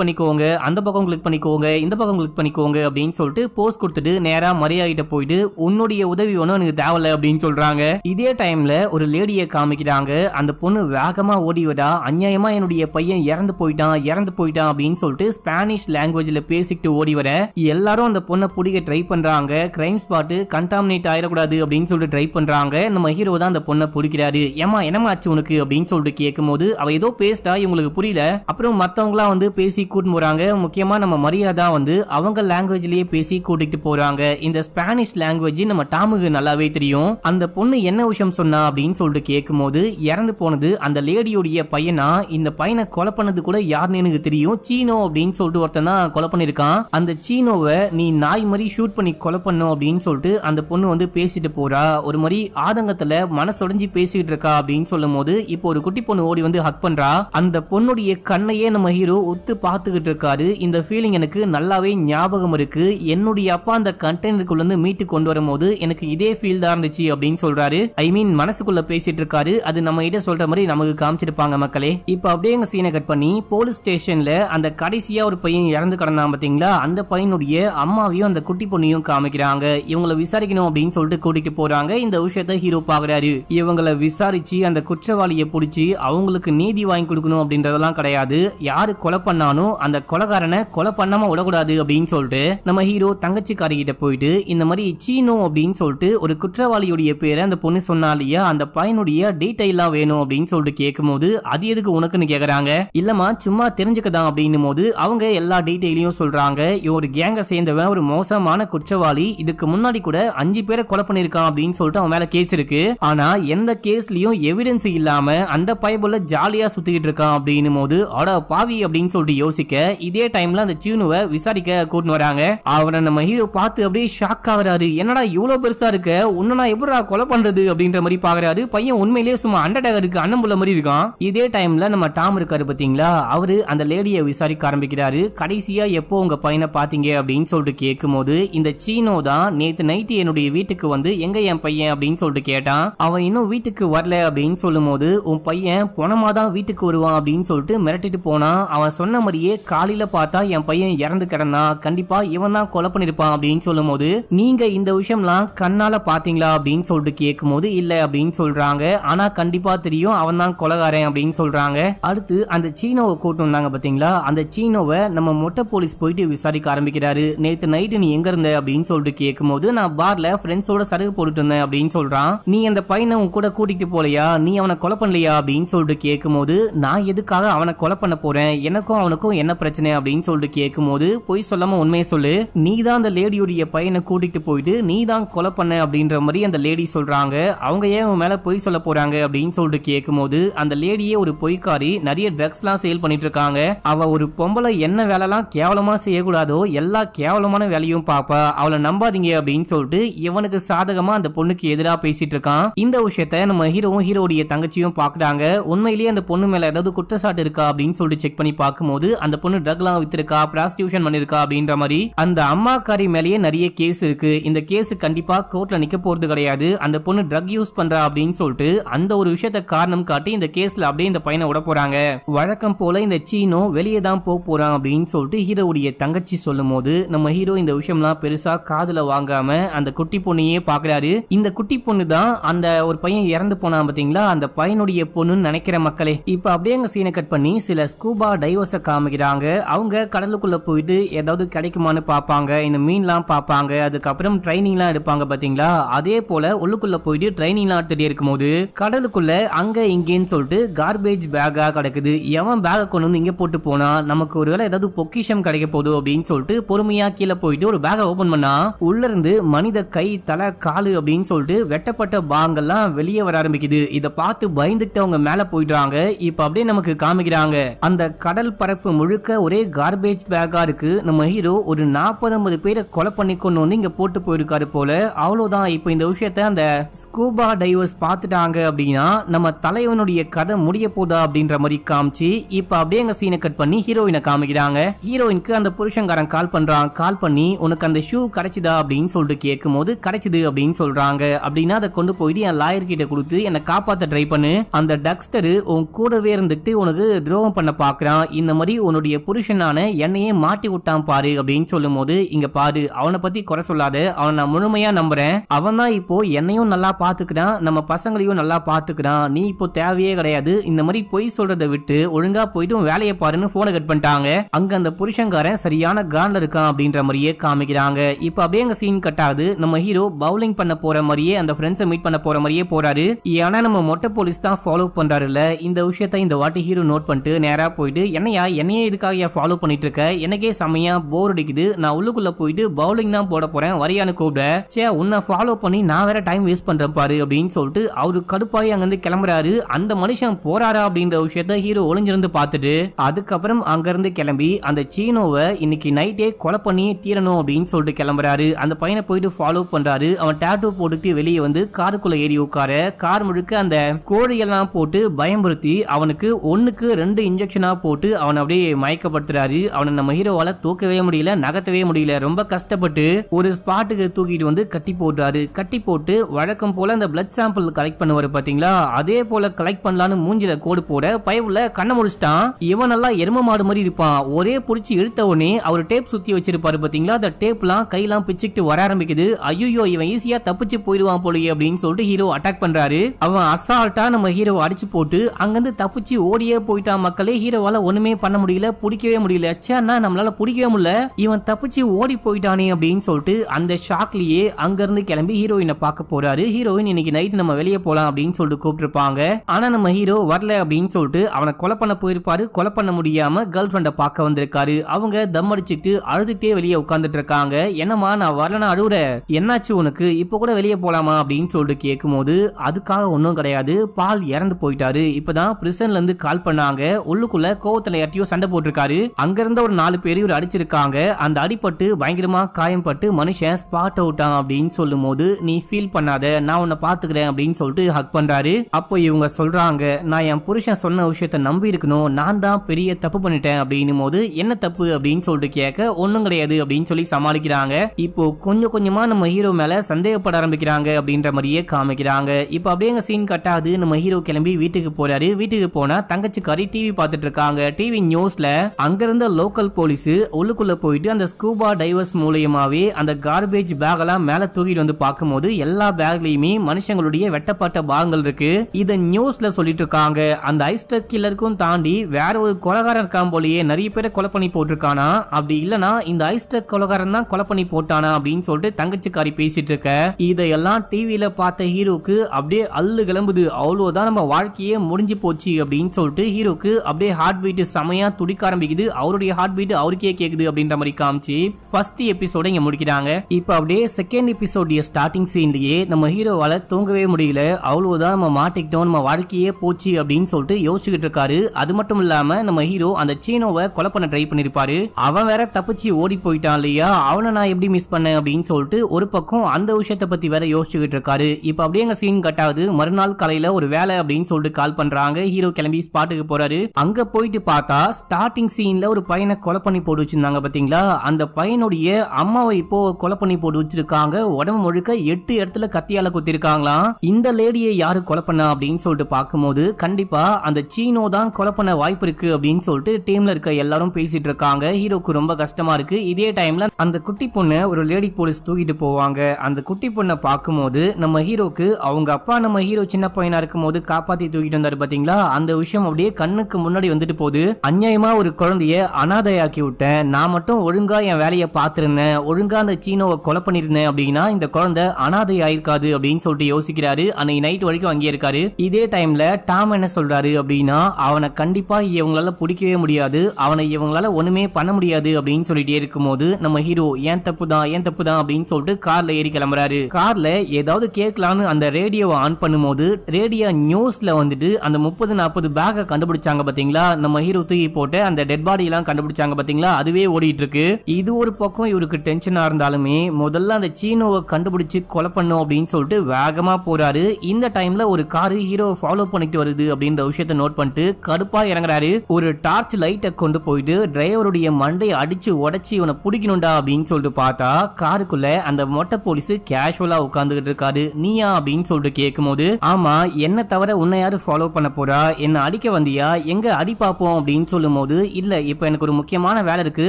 பண்ணிக்கோங்க அந்த பக்கம் கிளிக் பண்ணிக்கோங்க இந்த பக்கம் கிளிக் பண்ணிக்கோங்க அப்படின்னு சொல்லிட்டு போஸ்ட் கொடுத்துட்டு நேரா மரியாதை போயிட்டு உன்னுடைய உதவி ஒன்றும் எனக்கு தேவையில்ல அப்படின்னு சொல்றாங்க இதே டைம்ல ஒரு லேடியை காமிக்கிறாங்க அந்த பொண்ணு வேகமா ஓடி வரா அநியாயமா என்னுடைய பையன் இறந்து போயிட்டான் இறந்து போயிட்டான் அப்படின்னு சொல்லிட்டு ஸ்பானிஷ் லாங்குவேஜ்ல பேசிக்கிட்டு ஓடி வர எல்லாரும் அந்த பொண்ணை பிடிக்க ட்ரை பண்றாங்க கிரைம் ஸ்பாட்டு கண்டாமினேட் ஆயிடக்கூடாது அப்படின்னு சொல்லிட்டு ட்ரை பண்றாங்க நம்ம ஹீரோ தான் அந்த பொண்ணை பிடிக்கிறாரு ஏமா என்னமா ஆச்சு உனக்கு அப்படின்னு சொல்லிட்டு கேட்கும் போது அவ ஏதோ பேசிட்டா இவங்க உங்களுக்கு புரியல அப்புறம் மற்றவங்களாம் வந்து பேசி கூட்டின்னு போறாங்க முக்கியமா நம்ம மரியாதா வந்து அவங்க லாங்குவேஜ்லயே பேசி கூட்டிகிட்டு போறாங்க இந்த ஸ்பானிஷ் லாங்குவேஜ் நம்ம டாமுக்கு நல்லாவே தெரியும் அந்த பொண்ணு என்ன விஷயம் சொன்னா அப்படின்னு சொல்லிட்டு கேட்கும் போது இறந்து போனது அந்த லேடியோடைய பையனா இந்த பையனை கொலை பண்ணது கூட யாருன்னு எனக்கு தெரியும் சீனோ அப்படின்னு சொல்லிட்டு ஒருத்தன் தான் கொலை பண்ணிருக்கான் அந்த சீனோவை நீ நாய் மாதிரி ஷூட் பண்ணி கொலை பண்ணும் அப்படின்னு சொல்லிட்டு அந்த பொண்ணு வந்து பேசிட்டு போறா ஒரு மாதிரி ஆதங்கத்துல மனசுடைஞ்சு பேசிக்கிட்டு இருக்கா அப்படின்னு சொல்லும் போது இப்போ ஒரு குட்டி பொண்ணு ஓடி வந்து ஹக் பண்றா அந்த பொண்ணுடைய கண்ணையே நம்ம ஹீரோ ஒத்து பார்த்துக்கிட்டு இருக்காரு இந்த ஃபீலிங் எனக்கு நல்லாவே ஞாபகம் இருக்கு என்னுடைய அப்பா அந்த கண்டெய்னருக்குள்ள இருந்து மீட்டு கொண்டு வரும்போது எனக்கு இதே ஃபீல் தான் இருந்துச்சு அப்படின்னு சொல்றாரு ஐ மீன் மனசுக்குள்ள பேசிட்டு இருக்காரு அது நம்ம கிட்ட சொல்ற மாதிரி நமக்கு காமிச்சிருப்பாங்க மக்களே இப்போ அப்படியே எங்க சீனை கட் பண்ணி போலீஸ் ஸ்டேஷன்ல அந்த கடைசியா ஒரு பையன் இறந்து கடந்தா பாத்தீங்களா அந்த பையனுடைய அம்மாவையும் அந்த குட்டி பொண்ணையும் காமிக்கிறாங்க இவங்களை விசாரிக்கணும் அப்படின்னு சொல்லிட்டு கூட்டிட்டு போறாங்க இந்த விஷயத்த ஹீரோ பாக்குறாரு இவங்களை விசாரிச்சு அந்த குற்றவாளியை பிடிச்சி அவங்களுக்கு நீதி வாங்கி கொடுக்கணும் அப்படின்றதெல்லாம் கிடையாது யாரு கொலை பண்ணானோ அந்த கொலைகாரனை கொலை பண்ணாம விடக்கூடாது அப்படின்னு சொல்லிட்டு நம்ம ஹீரோ தங்கச்சிக்காரி கிட்ட போயிட்டு இந்த மாதிரி சீனோ அப்படின்னு சொல்லிட்டு ஒரு குற்றவாளியுடைய பேரை அந்த பொண்ணு சொன்னாலேயே அந்த பையனுடைய டீட்டெயிலா வேணும் அப்படின்னு சொல்லிட்டு கேட்கும்போது அது எதுக்கு உனக்குன்னு கேக்குறாங்க இல்லம்மா சும்மா தெரிஞ்சுக்கதான் அப்படின்னு அப்படின்னும் போது அவங்க எல்லா டீட்டெயிலையும் சொல்றாங்க ஒரு கேங்க சேர்ந்தவன் ஒரு மோசமான குற்றவாளி இதுக்கு முன்னாடி கூட அஞ்சு பேரை கொலை பண்ணிருக்கான் அப்படின்னு சொல்லிட்டு அவன் மேல கேஸ் இருக்கு ஆனா எந்த கேஸ்லயும் எவிடன்ஸ் இல்லாம அந்த பயபுல ஜாலியா சுத்திக்கிட்டு இருக்கான் அப்படின்னும் போது அட பாவி அப்படின்னு சொல்லிட்டு யோசிக்க இதே டைம்ல அந்த சீனுவை விசாரிக்க கூட்டின்னு வராங்க அவரை நம்ம ஹீரோ பார்த்து அப்படியே ஷாக் ஆகுறாரு என்னடா இவ்வளவு பெருசா இருக்க உன்ன நான் எப்படா கொலை பண்றது அப்படின்ற மாதிரி பாக்குறாரு பையன் உண்மையிலேயே சும்மா அண்டர்டேகர் இருக்கு அண்ணம்புள்ள மாதிரி இருக்கான் இதே டைம்ல நம்ம டாம் இருக்காரு பாத்தீங்களா அவரு அந்த லேடியை விசாரிக்க ஆரம்பிக்கிறாரு கடைசியா எப்போ உங்க பையனை பாத்தீங்க அப்படின்னு சொல்லிட்டு கேட்கும் போது இந்த சீனோ தான் நேத்து நைட்டு என்னுடைய வீட்டுக்கு வந்து எங்க என் பையன் அப்படின்னு சொல்லிட்டு கேட்டான் அவன் இன்னும் வீட்டுக்கு வரல அப்படின்னு சொல்லும் போது உன் பையன் போனமாதான் வீட்டுக்கு வருவான் அப்படின்னு சொல்லிட்டு மிரட்டிட்டு போனான் அவன் சொன்ன மாதிரியே காலையில் பார்த்தா என் பையன் இறந்து கிடந்தா கண்டிப்பாக இவன் தான் கொலை பண்ணிருப்பான் அப்படின்னு சொல்லும் போது நீங்கள் இந்த விஷயம்லாம் கண்ணால் பார்த்தீங்களா அப்படின்னு சொல்லிட்டு கேட்கும்போது இல்லை அப்படின்னு சொல்கிறாங்க ஆனால் கண்டிப்பாக தெரியும் அவன் தான் கொலகாரன் அப்படின்னு சொல்கிறாங்க அடுத்து அந்த சீனோவை கூட்டு வந்தாங்க பார்த்தீங்களா அந்த சீனோவை நம்ம மொட்டை போலீஸ் போயிட்டு விசாரிக்க ஆரம்பிக்கிறாரு நேற்று நைட்டு நீ எங்கே இருந்த அப்படின்னு சொல்லிட்டு கேட்கும்போது நான் பாரில் ஃப்ரெண்ட்ஸோட சடகு போட்டுட்டு இருந்தேன் அப்படின்னு சொல்கிறான் நீ அந்த பையனை உன் கூட கூட்டிகிட்டு போலையா நீ அவனை கொலை பண்ணலையா அப்படின்னு சொல்லிட்டு கேட்கும்போது நான் எதுக்காக அவனை கொலை பண்ண போறேன் எனக்கும் அவனுக்கும் என்ன பிரச்சனை அப்படின்னு சொல்லிட்டு கேட்கும் போது பொய் சொல்லாம உண்மையை சொல்லு நீ தான் அந்த லேடியுடைய பையனை கூட்டிட்டு போயிட்டு நீ தான் கொலை பண்ண அப்படின்ற மாதிரி அந்த லேடி சொல்றாங்க அவங்க ஏன் உன் மேல பொய் சொல்ல போறாங்க அப்படின்னு சொல்லிட்டு கேட்கும் போது அந்த லேடியே ஒரு பொய்க்காரி நிறைய எல்லாம் சேல் பண்ணிட்டு இருக்காங்க அவ ஒரு பொம்பளை என்ன வேலைலாம் கேவலமா செய்யக்கூடாதோ எல்லா கேவலமான வேலையும் பாப்பா அவளை நம்பாதீங்க அப்படின்னு சொல்லிட்டு இவனுக்கு சாதகமா அந்த பொண்ணுக்கு எதிராக பேசிட்டு இருக்கான் இந்த விஷயத்த நம்ம ஹீரோவும் ஹீரோடைய தங்கச்சியும் பாக்குறாங்க உண்மையிலேயே அந்த பொண்ணு மேல ஏதாவது குற்றச்சாட்டு இருக்கா அப்படின்னு சொல்லிட்டு செக் பண்ணி பார்க்கும்போது அந்த பொண்ணு ட்ரக் எல்லாம் வித்திருக்கா பிராஸ்டியூஷன் பண்ணிருக்கா அப்படின்ற மாதிரி அந்த அம்மாக்காரி மேலேயே நிறைய கேஸ் இருக்கு இந்த கேஸ் கண்டிப்பா கோர்ட்ல நிக்க போறது கிடையாது அந்த பொண்ணு ட்ரக் யூஸ் பண்றா அப்படின்னு சொல்லிட்டு அந்த ஒரு விஷயத்த காரணம் காட்டி இந்த கேஸ்ல அப்படியே இந்த பையனை விட போறாங்க வழக்கம் போல இந்த சீனோ வெளியே தான் போக போறான் அப்படின்னு சொல்லிட்டு ஹீரோவுடைய தங்கச்சி சொல்லும் போது நம்ம ஹீரோ இந்த விஷயம்லாம் பெருசா காதுல வாங்காம அந்த குட்டி பொண்ணையே பாக்குறாரு இந்த குட்டி பொண்ணு தான் அந்த ஒரு பையன் இறந்து போனான் பாத்தீங்களா அந்த பையனுடைய பொண்ணுன்னு நினைக்கிற மக்களே இப்ப அப்படியே அங்க சீனை கட் பண்ணி சில ஸ்கூபா டைவர்ஸை காமிக்கிறாங்க அவங்க கடலுக்குள்ளே போயிட்டு ஏதாவது கிடைக்குமான்னு பார்ப்பாங்க இந்த மீன்லாம் பார்ப்பாங்க அதுக்கப்புறம் ட்ரைனிங்லாம் எடுப்பாங்க பார்த்தீங்களா அதே போல உள்ளுக்குள்ளே போயிட்டு ட்ரைனிங்லாம் இருக்கும் இருக்கும்போது கடலுக்குள்ள அங்கே இங்கேன்னு சொல்லிட்டு கார்பேஜ் பேக்காக கிடக்குது எவன் பேக்கை கொண்டு வந்து இங்கே போட்டு போனால் நமக்கு ஒருவேளை ஏதாவது பொக்கிஷம் கிடைக்க போகுது அப்படின்னு சொல்லிட்டு பொறுமையாக கீழே போயிட்டு ஒரு பேக்கை ஓப்பன் உள்ள உள்ளேருந்து மனித கை தலை காலு அப்படின்னு சொல்லிட்டு வெட்டப்பட்ட பாங்கெல்லாம் வெளியே வர ஆரம்பிக்குது இதை பார்த்து பயந்துட்டு அவங்க மேலே போயிடுறாங்க இப்போ அப்படியே நம்ம நமக்கு காமிக்கிறாங்க அந்த கடல் பரப்பு முழுக்க ஒரே கார்பேஜ் பேக்கா இருக்கு நம்ம ஹீரோ ஒரு நாற்பது ஐம்பது பேரை கொலை பண்ணி கொண்டு வந்து இங்க போட்டு போயிருக்காரு போல அவ்வளவுதான் இப்போ இந்த விஷயத்த அந்த ஸ்கூபா டைவர்ஸ் பாத்துட்டாங்க அப்படின்னா நம்ம தலைவனுடைய கதை முடிய போதா அப்படின்ற மாதிரி காமிச்சு இப்ப அப்படியே எங்க சீனை கட் பண்ணி ஹீரோயினை காமிக்கிறாங்க ஹீரோயினுக்கு அந்த புருஷங்காரன் கால் பண்றான் கால் பண்ணி உனக்கு அந்த ஷூ கிடைச்சுதா அப்படின்னு சொல்லிட்டு கேட்கும் போது கிடைச்சது அப்படின்னு சொல்றாங்க அப்படின்னா அதை கொண்டு போயிட்டு என் லாயர் கிட்ட கொடுத்து என்னை காப்பாத்த ட்ரை பண்ணு அந்த டக்ஸ்டர் உன் கூடவே இருந்துட்டு உனக்கு துரோகம் பண்ண பார்க்குறான் இந்த மாதிரி உன்னுடைய புருஷனான என்னையே மாட்டி விட்டான் பாரு அப்படின்னு சொல்லும் போது இங்க பாரு அவனை பத்தி குறை சொல்லாத அவனை நான் முழுமையா நம்புறேன் அவன் தான் இப்போ என்னையும் நல்லா பாத்துக்கிறான் நம்ம பசங்களையும் நல்லா பாத்துக்கிறான் நீ இப்போ தேவையே கிடையாது இந்த மாதிரி பொய் சொல்றதை விட்டு ஒழுங்கா போயிட்டு வேலையை பாருன்னு போனை கட் பண்ணிட்டாங்க அங்க அந்த புருஷங்காரன் சரியான கார்ல இருக்கான் அப்படின்ற மாதிரியே காமிக்கிறாங்க இப்போ அப்படியே அங்க சீன் கட்டாது நம்ம ஹீரோ பவுலிங் பண்ண போற மாதிரியே அந்த ஃப்ரெண்ட்ஸை மீட் பண்ண போற மாதிரியே போறாரு ஏன்னா நம்ம மொட்டை போலீஸ் தான் ஃபாலோ பண்றாருல்ல இந்த விஷயத்த இந்த வாட்டி ஹீரோ நோட் பண்ணிட்டு நேராக போயிட்டு என்னையா என்னையே இதுக்காக ஃபாலோ பண்ணிட்டு இருக்க எனக்கே செம்மையாக போர் அடிக்குது நான் உள்ளுக்குள்ள போயிட்டு பவுலிங் தான் போட போறேன் வரையானு கூப்பிட சே உன்னை ஃபாலோ பண்ணி நான் வேற டைம் வேஸ்ட் பண்றேன் பாரு அப்படின்னு சொல்லிட்டு அவரு கடுப்பாகி அங்கிருந்து கிளம்புறாரு அந்த மனுஷன் போறாரா அப்படின்ற விஷயத்த ஹீரோ ஒளிஞ்சிருந்து பார்த்துட்டு அதுக்கப்புறம் அங்கிருந்து கிளம்பி அந்த சீனோவை இன்னைக்கு நைட்டே கொலை பண்ணி தீரணும் அப்படின்னு சொல்லிட்டு கிளம்புறாரு அந்த பையனை போயிட்டு ஃபாலோ பண்றாரு அவன் டேட்டூ போட்டுட்டு வெளியே வந்து காருக்குள்ளே ஏறி உட்கார கார் முழுக்க அந்த கோழியெல்லாம் போட்டு பயமுறுத்தி அவனுக்கு ஒன்றுக்கு ரெண்டு இன்ஜெக்ஷனாக போட்டு அவனை அப்படியே மயக்கப்படுத்துறாரு அவனை நம்ம ஹீரோவால் தூக்கவே முடியல நகர்த்தவே முடியல ரொம்ப கஷ்டப்பட்டு ஒரு ஸ்பாட்டுக்கு தூக்கிட்டு வந்து கட்டி போட்டுறாரு கட்டி போட்டு வழக்கம் போல் அந்த பிளட் சாம்பிள் கலெக்ட் பண்ணுவார் பார்த்தீங்களா அதே போல் கலெக்ட் பண்ணலான்னு மூஞ்சில கோடு போட பயவுல கண்ணை முடிச்சிட்டான் இவன் நல்லா எரும மாடு மாதிரி இருப்பான் ஒரே பிடிச்சி இழுத்த உடனே அவர் டேப் சுற்றி வச்சிருப்பாரு பார்த்தீங்களா அந்த டேப்லாம் கையெல்லாம் பிச்சுக்கிட்டு வர ஆரம்பிக்குது ஐயோ இவன் ஈஸியாக தப்பிச்சு போயிடுவான் போலயே அப்படின்னு சொல்லிட்டு ஹீரோ அட்டாக் பண்ணுறாரு அவன் அசால்ட்டாக நம்ம ஹீரோ அடிச்சு போட்டு அங்கேருந்து தப்பிச்சு ஓடியே போயிட்டான் மக்களே ஹீரோவால ஒண்ணுமே பண்ண முடியல பிடிக்கவே முடியல அச்சா நம்மளால பிடிக்கவே முடியல இவன் தப்பிச்சு ஓடி போயிட்டானே அப்படின்னு சொல்லிட்டு அந்த ஷாக்லயே அங்க இருந்து கிளம்பி ஹீரோயினை பார்க்க போறாரு ஹீரோயின் இன்னைக்கு நைட் நம்ம வெளியே போலாம் அப்படின்னு சொல்லிட்டு கூப்பிட்டுருப்பாங்க ஆனா நம்ம ஹீரோ வரல அப்படின்னு சொல்லிட்டு அவனை கொலை பண்ண போயிருப்பாரு கொலை பண்ண முடியாம கேர்ள் ஃபிரெண்ட பார்க்க வந்திருக்காரு அவங்க தம் அடிச்சுட்டு அழுதுகிட்டே வெளியே உட்காந்துட்டு இருக்காங்க என்னம்மா நான் வரலன்னு அழுவுற என்னாச்சு உனக்கு இப்போ கூட வெளியே போலாமா அப்படின்னு சொல்லிட்டு கேட்கும்போது அதுக்காக ஒன்றும் கிடையாது பால் இறந்து போயிட்டாரு இப்பதான் பிரிசன்ல இருந்து கால் பண்ணாங்க உள்ளுக்குள்ள கோவத்துல எட்டியோ சண்டை போட்டிருக்காரு அங்கிருந்த ஒரு நாலு பேர் இவர் அடிச்சிருக்காங்க அந்த அடிப்பட்டு பயங்கரமா காயம்பட்டு மனுஷன் ஸ்பாட் அவுட்டான் அப்படின்னு சொல்லும் போது நீ ஃபீல் பண்ணாத நான் உன்னை பாத்துக்கிறேன் அப்படின்னு சொல்லிட்டு ஹக் பண்றாரு அப்போ இவங்க சொல்றாங்க நான் என் புருஷன் சொன்ன விஷயத்த நம்பி இருக்கணும் நான் தான் பெரிய தப்பு பண்ணிட்டேன் அப்படின்னும் போது என்ன தப்பு அப்படின்னு சொல்லிட்டு கேட்க ஒன்றும் கிடையாது அப்படின்னு சொல்லி சமாளிக்கிறாங்க இப்போ கொஞ்சம் கொஞ்சமா நம்ம ஹீரோ மேல சந்தேகப்பட ஆரம்பிக்கிறாங்க அப்படின்ற மாதிரியே காமிக்கிறாங்க இப்போ அப்படியே சீன் கட்டாது நம்ம ஹீரோ கிளம்பி வீட்டுக்கு போறாரு வீட்டுக்கு போனா தங்கச்சிக்காரி டிவி பார்த்துட்டு இருக்காங்க டிவி நியூஸ்ல அங்கிருந்த லோக்கல் போலீஸ் உள்ளுக்குள்ள போயிட்டு அந்த ஸ்கூபா டைவர்ஸ் மூலியமாவே அந்த கார்பேஜ் பேக் எல்லாம் மேல தூக்கிட்டு வந்து பார்க்கும்போது எல்லா பேக்லயுமே மனுஷங்களுடைய வெட்டப்பட்ட பாகங்கள் இருக்கு இதை நியூஸ்ல சொல்லிட்டு இருக்காங்க அந்த ஐஸ்டர் கில்லருக்கும் தாண்டி வேற ஒரு கொலகாரன் இருக்கான் போலயே நிறைய பேர் கொலை பண்ணி போட்டிருக்கானா அப்படி இல்லனா இந்த ஐஸ்டர் கொலகாரன் தான் கொலை பண்ணி போட்டானா அப்படின்னு சொல்லிட்டு தங்கச்சிக்காரி பேசிட்டு இருக்க இதையெல்லாம் டிவியில பார்த்த ஹீரோக்கு அப்படியே அல்லு கிளம்புது அவ்வளவுதான் நம்ம வாழ்க்கையே முடிஞ்சு போச்சு அப்படின்னு சொல்லிட்டு ஹீரோக்கு அப்படியே ஹார்ட் பீட் செமையா துடிக்க ஆரம்பிக்குது அவருடைய ஹார்ட் பீட் அவருக்கே கேக்குது அப்படின்ற மாதிரி காமிச்சு ஃபர்ஸ்ட் எபிசோட இங்க முடிக்கிறாங்க இப்போ அப்படியே செகண்ட் எபிசோடைய ஸ்டார்டிங் சீன்லயே நம்ம ஹீரோவால தூங்கவே முடியல அவ்வளவுதான் நம்ம மாட்டிக்கிட்டோம் நம்ம வாழ்க்கையே போச்சு அப்படின்னு சொல்லிட்டு யோசிச்சுக்கிட்டு இருக்காரு அது மட்டும் இல்லாம நம்ம ஹீரோ அந்த சீனோவை கொலை பண்ண ட்ரை பண்ணிருப்பாரு அவன் வேற தப்பிச்சு ஓடி போயிட்டான் இல்லையா அவனை நான் எப்படி மிஸ் பண்ணேன் அப்படின்னு சொல்லிட்டு ஒரு பக்கம் அந்த விஷயத்தை பத்தி வேற யோசிச்சுக்கிட்டு இருக்காரு இப்போ அப்படியே சீன் கட்டாவது மறுநாள் காலையில ஒரு வேலை அப்படின்னு சொல்லிட்டு கால் பண்றாங்க ஹீரோ கிளம்பி ஸ்பாட்டுக்கு போறாரு அங்க போயிட்டு பார்த்தா ஸ்டார்டிங் சீன்ல ஒரு பையனை கொலை பண்ணி போட்டு வச்சிருந்தாங்க பாத்தீங்களா அந்த பையனுடைய அம்மாவை இப்போ கொலை பண்ணி போட்டு வச்சிருக்காங்க உடம்பு முழுக்க எட்டு இடத்துல கத்தியால குத்திருக்காங்களாம் இந்த லேடியை யாரு கொலை பண்ணா அப்படின்னு சொல்லிட்டு பார்க்கும்போது கண்டிப்பா அந்த சீனோ தான் கொலை பண்ண வாய்ப்பு இருக்கு அப்படின்னு சொல்லிட்டு டீம்ல இருக்க எல்லாரும் பேசிட்டு இருக்காங்க ஹீரோக்கு ரொம்ப கஷ்டமா இருக்கு இதே டைம்ல அந்த குட்டி பொண்ணை ஒரு லேடி போலீஸ் தூக்கிட்டு போவாங்க அந்த குட்டி பொண்ணை பார்க்கும்போது நம்ம ஹீரோக்கு அவங்க அப்பா நம்ம ஹீரோ சின்ன பையனா இருக்கும் போது காப்பாத்தி தூக்கிட்டு வந்தாரு பாத்தீங்களா அந்த விஷயம் வெளிச்சம் அப்படியே கண்ணுக்கு முன்னாடி வந்துட்டு போகுது அநியாயமா ஒரு குழந்தைய அனாதையாக்கி விட்டேன் நான் மட்டும் ஒழுங்கா என் வேலையை பார்த்திருந்தேன் ஒழுங்கா அந்த சீனோவை கொலை பண்ணிருந்தேன் அப்படின்னா இந்த குழந்தை அனாதை ஆயிருக்காது அப்படின்னு சொல்லிட்டு யோசிக்கிறாரு அன்னைக்கு நைட் வரைக்கும் அங்கேயே இருக்காரு இதே டைம்ல டாம் என்ன சொல்றாரு அப்படின்னா அவனை கண்டிப்பா இவங்களால பிடிக்கவே முடியாது அவனை இவங்களால ஒண்ணுமே பண்ண முடியாது அப்படின்னு சொல்லிட்டே போது நம்ம ஹீரோ ஏன் தப்பு தான் ஏன் தப்பு தான் அப்படின்னு சொல்லிட்டு கார்ல ஏறி கிளம்புறாரு கார்ல ஏதாவது கேட்கலான்னு அந்த ரேடியோவை ஆன் பண்ணும்போது ரேடியோ நியூஸ்ல வந்துட்டு அந்த முப்பது நாற்பது பேக் நாகை கண்டுபிடிச்சாங்க பாத்தீங்களா நம்ம ஹீரோ தூக்கி போட்டு அந்த டெட் பாடி எல்லாம் கண்டுபிடிச்சாங்க பாத்தீங்களா அதுவே ஓடிட்டு இருக்கு இது ஒரு பக்கம் இவருக்கு டென்ஷனா இருந்தாலுமே முதல்ல அந்த சீனோவை கண்டுபிடிச்சு கொலை பண்ணும் அப்படின்னு சொல்லிட்டு வேகமா போறாரு இந்த டைம்ல ஒரு காரு ஹீரோ ஃபாலோ பண்ணிட்டு வருது அப்படின்ற விஷயத்த நோட் பண்ணிட்டு கடுப்பா இறங்குறாரு ஒரு டார்ச் லைட்டை கொண்டு போயிட்டு டிரைவருடைய மண்டையை அடிச்சு உடச்சி இவனை பிடிக்கணும்டா அப்படின்னு சொல்லிட்டு பார்த்தா காருக்குள்ள அந்த மொட்டை போலீஸ் கேஷுவலா உட்காந்துகிட்டு இருக்காரு நீயா அப்படின்னு சொல்லிட்டு கேட்கும் போது ஆமா என்ன தவிர உன்னை யாரு ஃபாலோ பண்ண போறா என்ன அடிக்க குளிக்க வந்தியா எங்க அடி பார்ப்போம் அப்படின்னு சொல்லும்போது இல்ல இப்போ எனக்கு ஒரு முக்கியமான வேலை இருக்கு